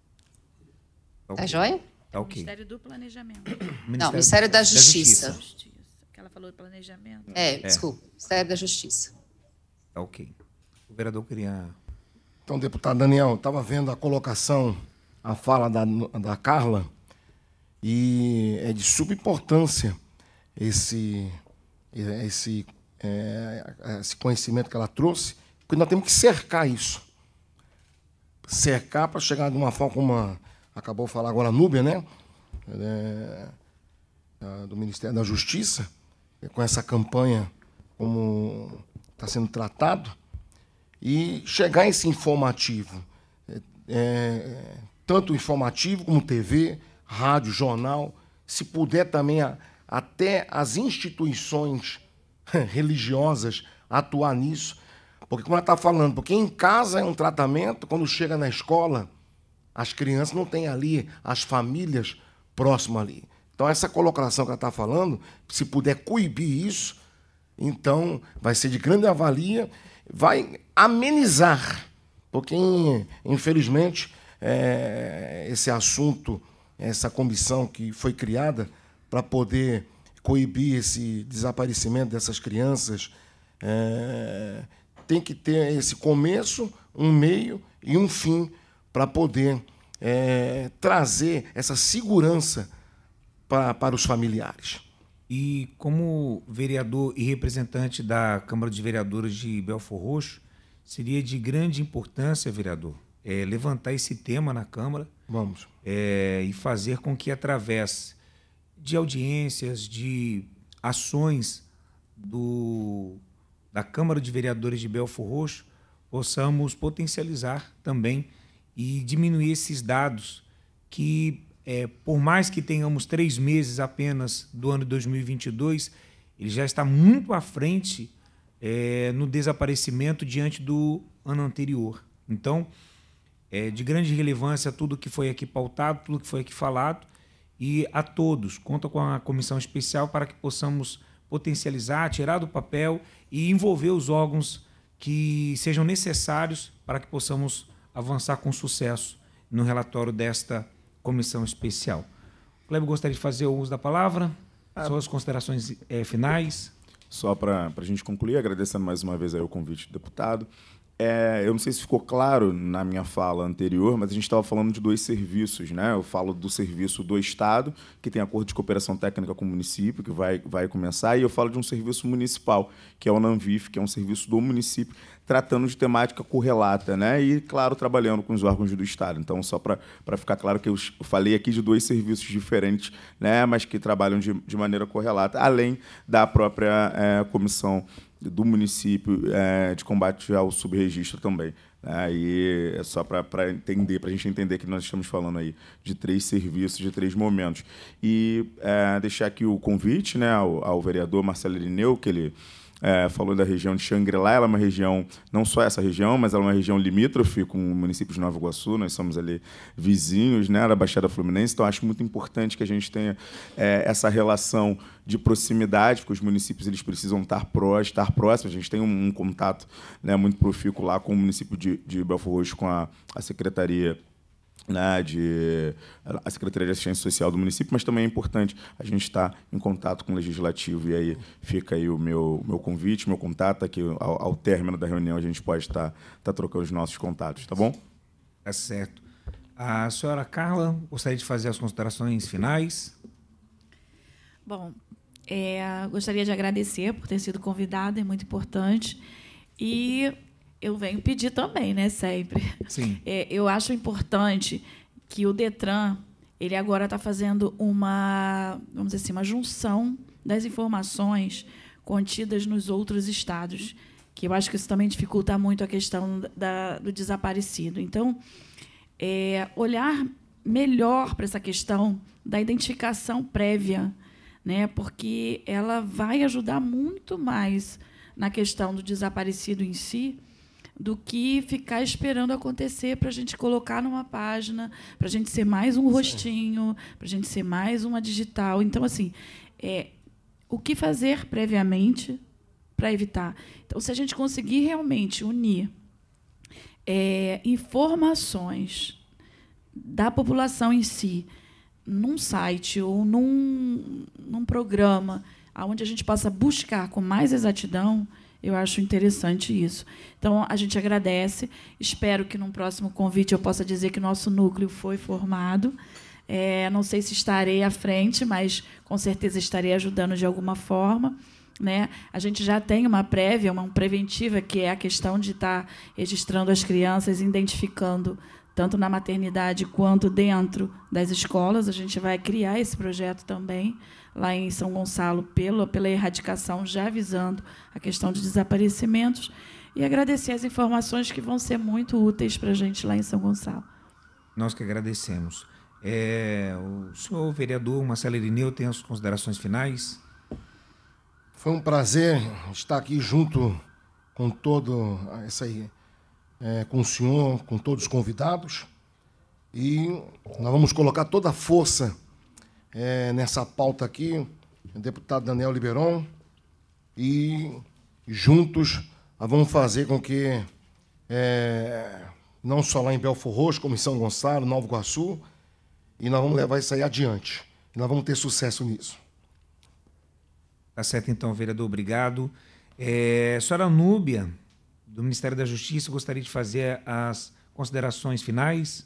É tá, okay. tá joia? Tá é ok. Ministério do Planejamento. Ministério Não, Ministério da Justiça. Da Justiça. Que ela falou do planejamento. É, é, desculpa. Ministério da Justiça. Tá é ok. O vereador queria. Então, deputado Daniel, estava vendo a colocação, a fala da, da Carla, e é de subimportância esse, esse, é, esse conhecimento que ela trouxe, porque nós temos que cercar isso. Cercar para chegar de uma forma, uma, acabou de falar agora a Núbia, né? É, do Ministério da Justiça, é com essa campanha como está sendo tratado, e chegar esse informativo, é, é tanto informativo como TV, rádio, jornal, se puder também a, até as instituições religiosas atuar nisso, porque como ela está falando, porque em casa é um tratamento, quando chega na escola as crianças não têm ali as famílias próximas ali. Então, essa colocação que ela está falando, se puder coibir isso, então vai ser de grande avalia, vai amenizar, porque, infelizmente, é, esse assunto, essa comissão que foi criada para poder coibir esse desaparecimento dessas crianças, é, tem que ter esse começo, um meio e um fim para poder é, trazer essa segurança pra, para os familiares. E como vereador e representante da Câmara de Vereadores de Belfor Roxo, seria de grande importância, vereador, é, levantar esse tema na Câmara. Vamos. É, e fazer com que, através de audiências, de ações do, da Câmara de Vereadores de Belfor Roxo, possamos potencializar também e diminuir esses dados que, é, por mais que tenhamos três meses apenas do ano 2022, ele já está muito à frente é, no desaparecimento diante do ano anterior. Então, é de grande relevância tudo que foi aqui pautado, tudo que foi aqui falado, e a todos, conta com a comissão especial para que possamos potencializar, tirar do papel e envolver os órgãos que sejam necessários para que possamos avançar com sucesso no relatório desta comissão especial. Cleber, gostaria de fazer o uso da palavra? Ah, Suas considerações é, finais? Só para a gente concluir, agradecendo mais uma vez aí o convite do deputado. É, eu não sei se ficou claro na minha fala anterior, mas a gente estava falando de dois serviços, né? Eu falo do serviço do Estado, que tem acordo de cooperação técnica com o município, que vai, vai começar, e eu falo de um serviço municipal, que é o NANVIF, que é um serviço do município, tratando de temática correlata, né? E, claro, trabalhando com os órgãos do Estado. Então, só para ficar claro que eu falei aqui de dois serviços diferentes, né? Mas que trabalham de, de maneira correlata, além da própria é, comissão do município é, de combate ao subregistro também. Né? Aí é só para entender, para a gente entender que nós estamos falando aí de três serviços, de três momentos. E é, deixar aqui o convite né, ao, ao vereador Marcelo Irineu, que ele é, falou da região de Xangri-Lá, ela é uma região, não só essa região, mas ela é uma região limítrofe com o município de Nova Iguaçu, nós somos ali vizinhos né, da Baixada Fluminense, então acho muito importante que a gente tenha é, essa relação de proximidade, porque os municípios eles precisam estar, pró, estar próximos. A gente tem um, um contato né, muito profícuo lá com o município de, de Belfort Roxo, com a, a Secretaria né, de eh, a Secretaria de Assistência Social do município, mas também é importante a gente estar tá em contato com o legislativo e aí fica aí o meu, meu convite, meu contato aqui é ao, ao término da reunião a gente pode estar, tá, estar tá trocando os nossos contatos, tá bom? Tá certo. A senhora Carla gostaria de fazer as considerações finais. Bom, é, gostaria de agradecer por ter sido convidada, é muito importante. E eu venho pedir também, né? Sempre. Sim. É, eu acho importante que o Detran ele agora está fazendo uma, vamos dizer assim, uma junção das informações contidas nos outros estados, que eu acho que isso também dificulta muito a questão da, do desaparecido. Então, é, olhar melhor para essa questão da identificação prévia, né? Porque ela vai ajudar muito mais na questão do desaparecido em si do que ficar esperando acontecer para a gente colocar numa página, para a gente ser mais um rostinho, para a gente ser mais uma digital. Então, assim, é, o que fazer previamente para evitar? Então, se a gente conseguir realmente unir é, informações da população em si num site ou num, num programa onde a gente possa buscar com mais exatidão eu acho interessante isso. Então, a gente agradece. Espero que num próximo convite eu possa dizer que nosso núcleo foi formado. É, não sei se estarei à frente, mas com certeza estarei ajudando de alguma forma. Né? A gente já tem uma prévia, uma preventiva, que é a questão de estar tá registrando as crianças, identificando tanto na maternidade quanto dentro das escolas. A gente vai criar esse projeto também lá em São Gonçalo pela erradicação, já avisando a questão de desaparecimentos. E agradecer as informações que vão ser muito úteis para a gente lá em São Gonçalo. Nós que agradecemos. É, o senhor vereador Marcelo Irineu tem as considerações finais? Foi um prazer estar aqui junto com todo essa aí, é, com o senhor, com todos os convidados. E nós vamos colocar toda a força é, nessa pauta aqui, o deputado Daniel Liberon, e juntos vamos fazer com que, é, não só lá em Belfor Roxo, como em São Gonçalo, Nova Iguaçu, e nós vamos levar isso aí adiante. E nós vamos ter sucesso nisso. Tá certo, então, vereador, obrigado. É, senhora Núbia, do Ministério da Justiça, gostaria de fazer as considerações finais.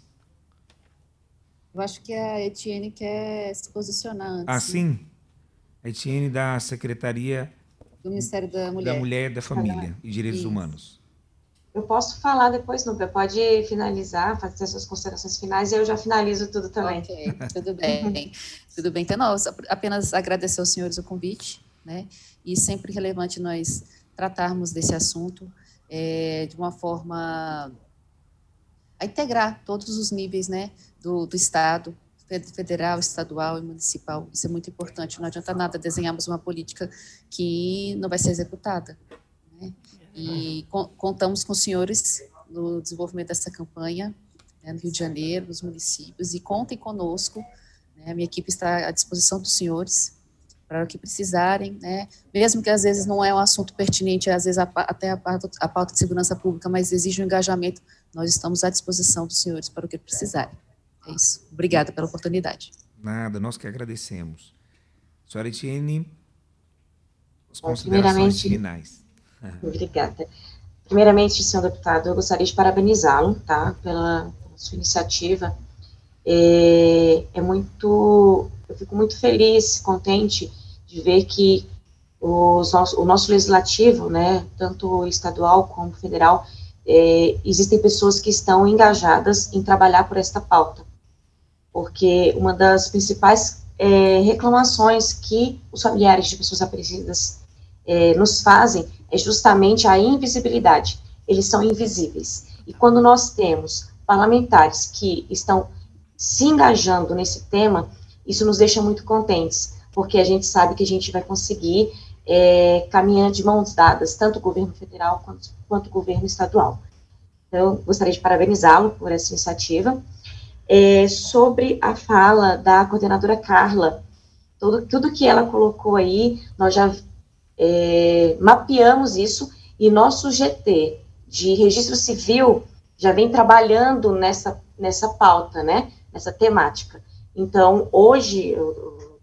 Eu acho que a Etienne quer se posicionar antes. Ah, né? sim? Né? A Etienne da Secretaria do Ministério da Mulher, da, Mulher, da Família e Direitos Isso. Humanos. Eu posso falar depois, Nubia? Pode finalizar, fazer suas considerações finais e eu já finalizo tudo também. Ok, tudo bem. tudo bem. Então, nós apenas agradecer aos senhores o convite, né? E sempre relevante nós tratarmos desse assunto é, de uma forma a integrar todos os níveis, né? do, do Estado, federal, estadual e municipal. Isso é muito importante. Não adianta nada desenharmos uma política que não vai ser executada. Né? E contamos com os senhores no desenvolvimento dessa campanha né, no Rio de Janeiro, nos municípios, e contem conosco. Né? A minha equipe está à disposição dos senhores para o que precisarem, né? mesmo que às vezes não é um assunto pertinente, às vezes a, até a, a pauta de segurança pública, mas exige um engajamento, nós estamos à disposição dos senhores para o que precisarem. É isso. Obrigada pela oportunidade. Nada, nós que agradecemos. Senhora Etienne, as considerações finais. Obrigada. Primeiramente, senhor deputado, eu gostaria de parabenizá-lo, tá, pela, pela, sua iniciativa. É, é, muito, eu fico muito feliz, contente de ver que os nosso, o nosso legislativo, né, tanto estadual como federal, é, existem pessoas que estão engajadas em trabalhar por esta pauta porque uma das principais é, reclamações que os familiares de pessoas aparecidas é, nos fazem é justamente a invisibilidade. Eles são invisíveis. E quando nós temos parlamentares que estão se engajando nesse tema, isso nos deixa muito contentes, porque a gente sabe que a gente vai conseguir é, de mãos dadas, tanto o governo federal quanto, quanto o governo estadual. Então, gostaria de parabenizá-lo por essa iniciativa é, sobre a fala da coordenadora Carla. Tudo, tudo que ela colocou aí, nós já é, mapeamos isso e nosso GT de registro civil já vem trabalhando nessa, nessa pauta, né? Nessa temática. Então, hoje,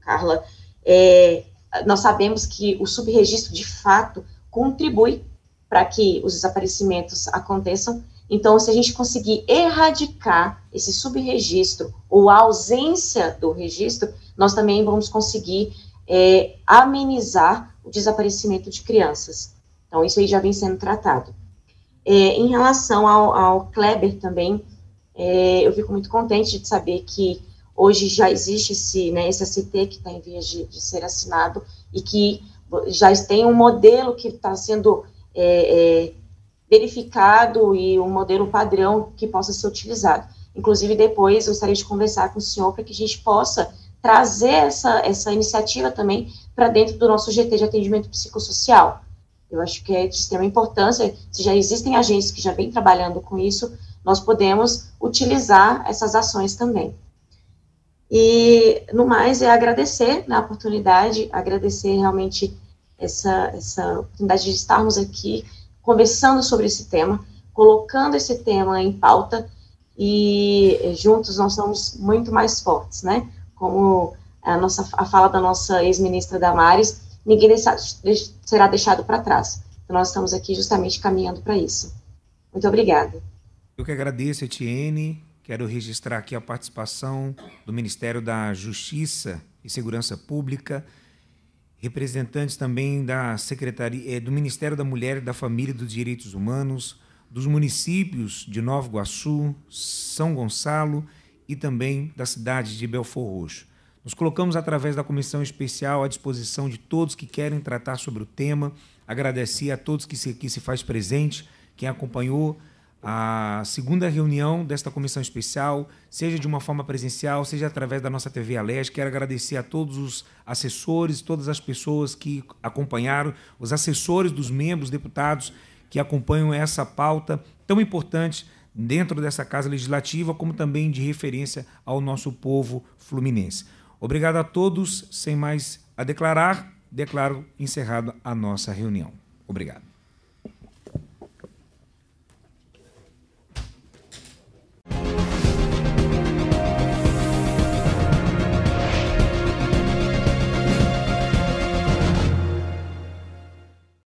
Carla, é, nós sabemos que o subregistro, de fato, contribui para que os desaparecimentos aconteçam então, se a gente conseguir erradicar esse subregistro ou a ausência do registro, nós também vamos conseguir é, amenizar o desaparecimento de crianças. Então, isso aí já vem sendo tratado. É, em relação ao, ao Kleber também, é, eu fico muito contente de saber que hoje já existe esse, né, esse ACT que está em vias de, de, ser assinado e que já tem um modelo que está sendo é, é, verificado e um modelo padrão que possa ser utilizado. Inclusive, depois gostaria de conversar com o senhor para que a gente possa trazer essa, essa iniciativa também para dentro do nosso GT de atendimento psicossocial. Eu acho que é de extrema importância, se já existem agências que já vêm trabalhando com isso, nós podemos utilizar essas ações também. E, no mais, é agradecer na né, oportunidade, agradecer realmente essa, essa oportunidade de estarmos aqui conversando sobre esse tema, colocando esse tema em pauta e juntos nós somos muito mais fortes, né? Como a, nossa, a fala da nossa ex-ministra Damares, ninguém deixa, deix, será deixado para trás. Então, nós estamos aqui justamente caminhando para isso. Muito obrigada. Eu que agradeço, Etienne. Quero registrar aqui a participação do Ministério da Justiça e Segurança Pública, representantes também da Secretaria eh, do Ministério da Mulher, da Família e dos Direitos Humanos, dos municípios de Nova Iguaçu, São Gonçalo e também da cidade de Belfor Roxo. Nos colocamos através da comissão especial à disposição de todos que querem tratar sobre o tema. Agradeci a todos que se, que se faz presente, quem acompanhou a segunda reunião desta comissão especial, seja de uma forma presencial, seja através da nossa TV Alés. Quero agradecer a todos os assessores, todas as pessoas que acompanharam, os assessores dos membros, deputados que acompanham essa pauta tão importante dentro dessa casa legislativa, como também de referência ao nosso povo fluminense. Obrigado a todos, sem mais a declarar, declaro encerrada a nossa reunião. Obrigado.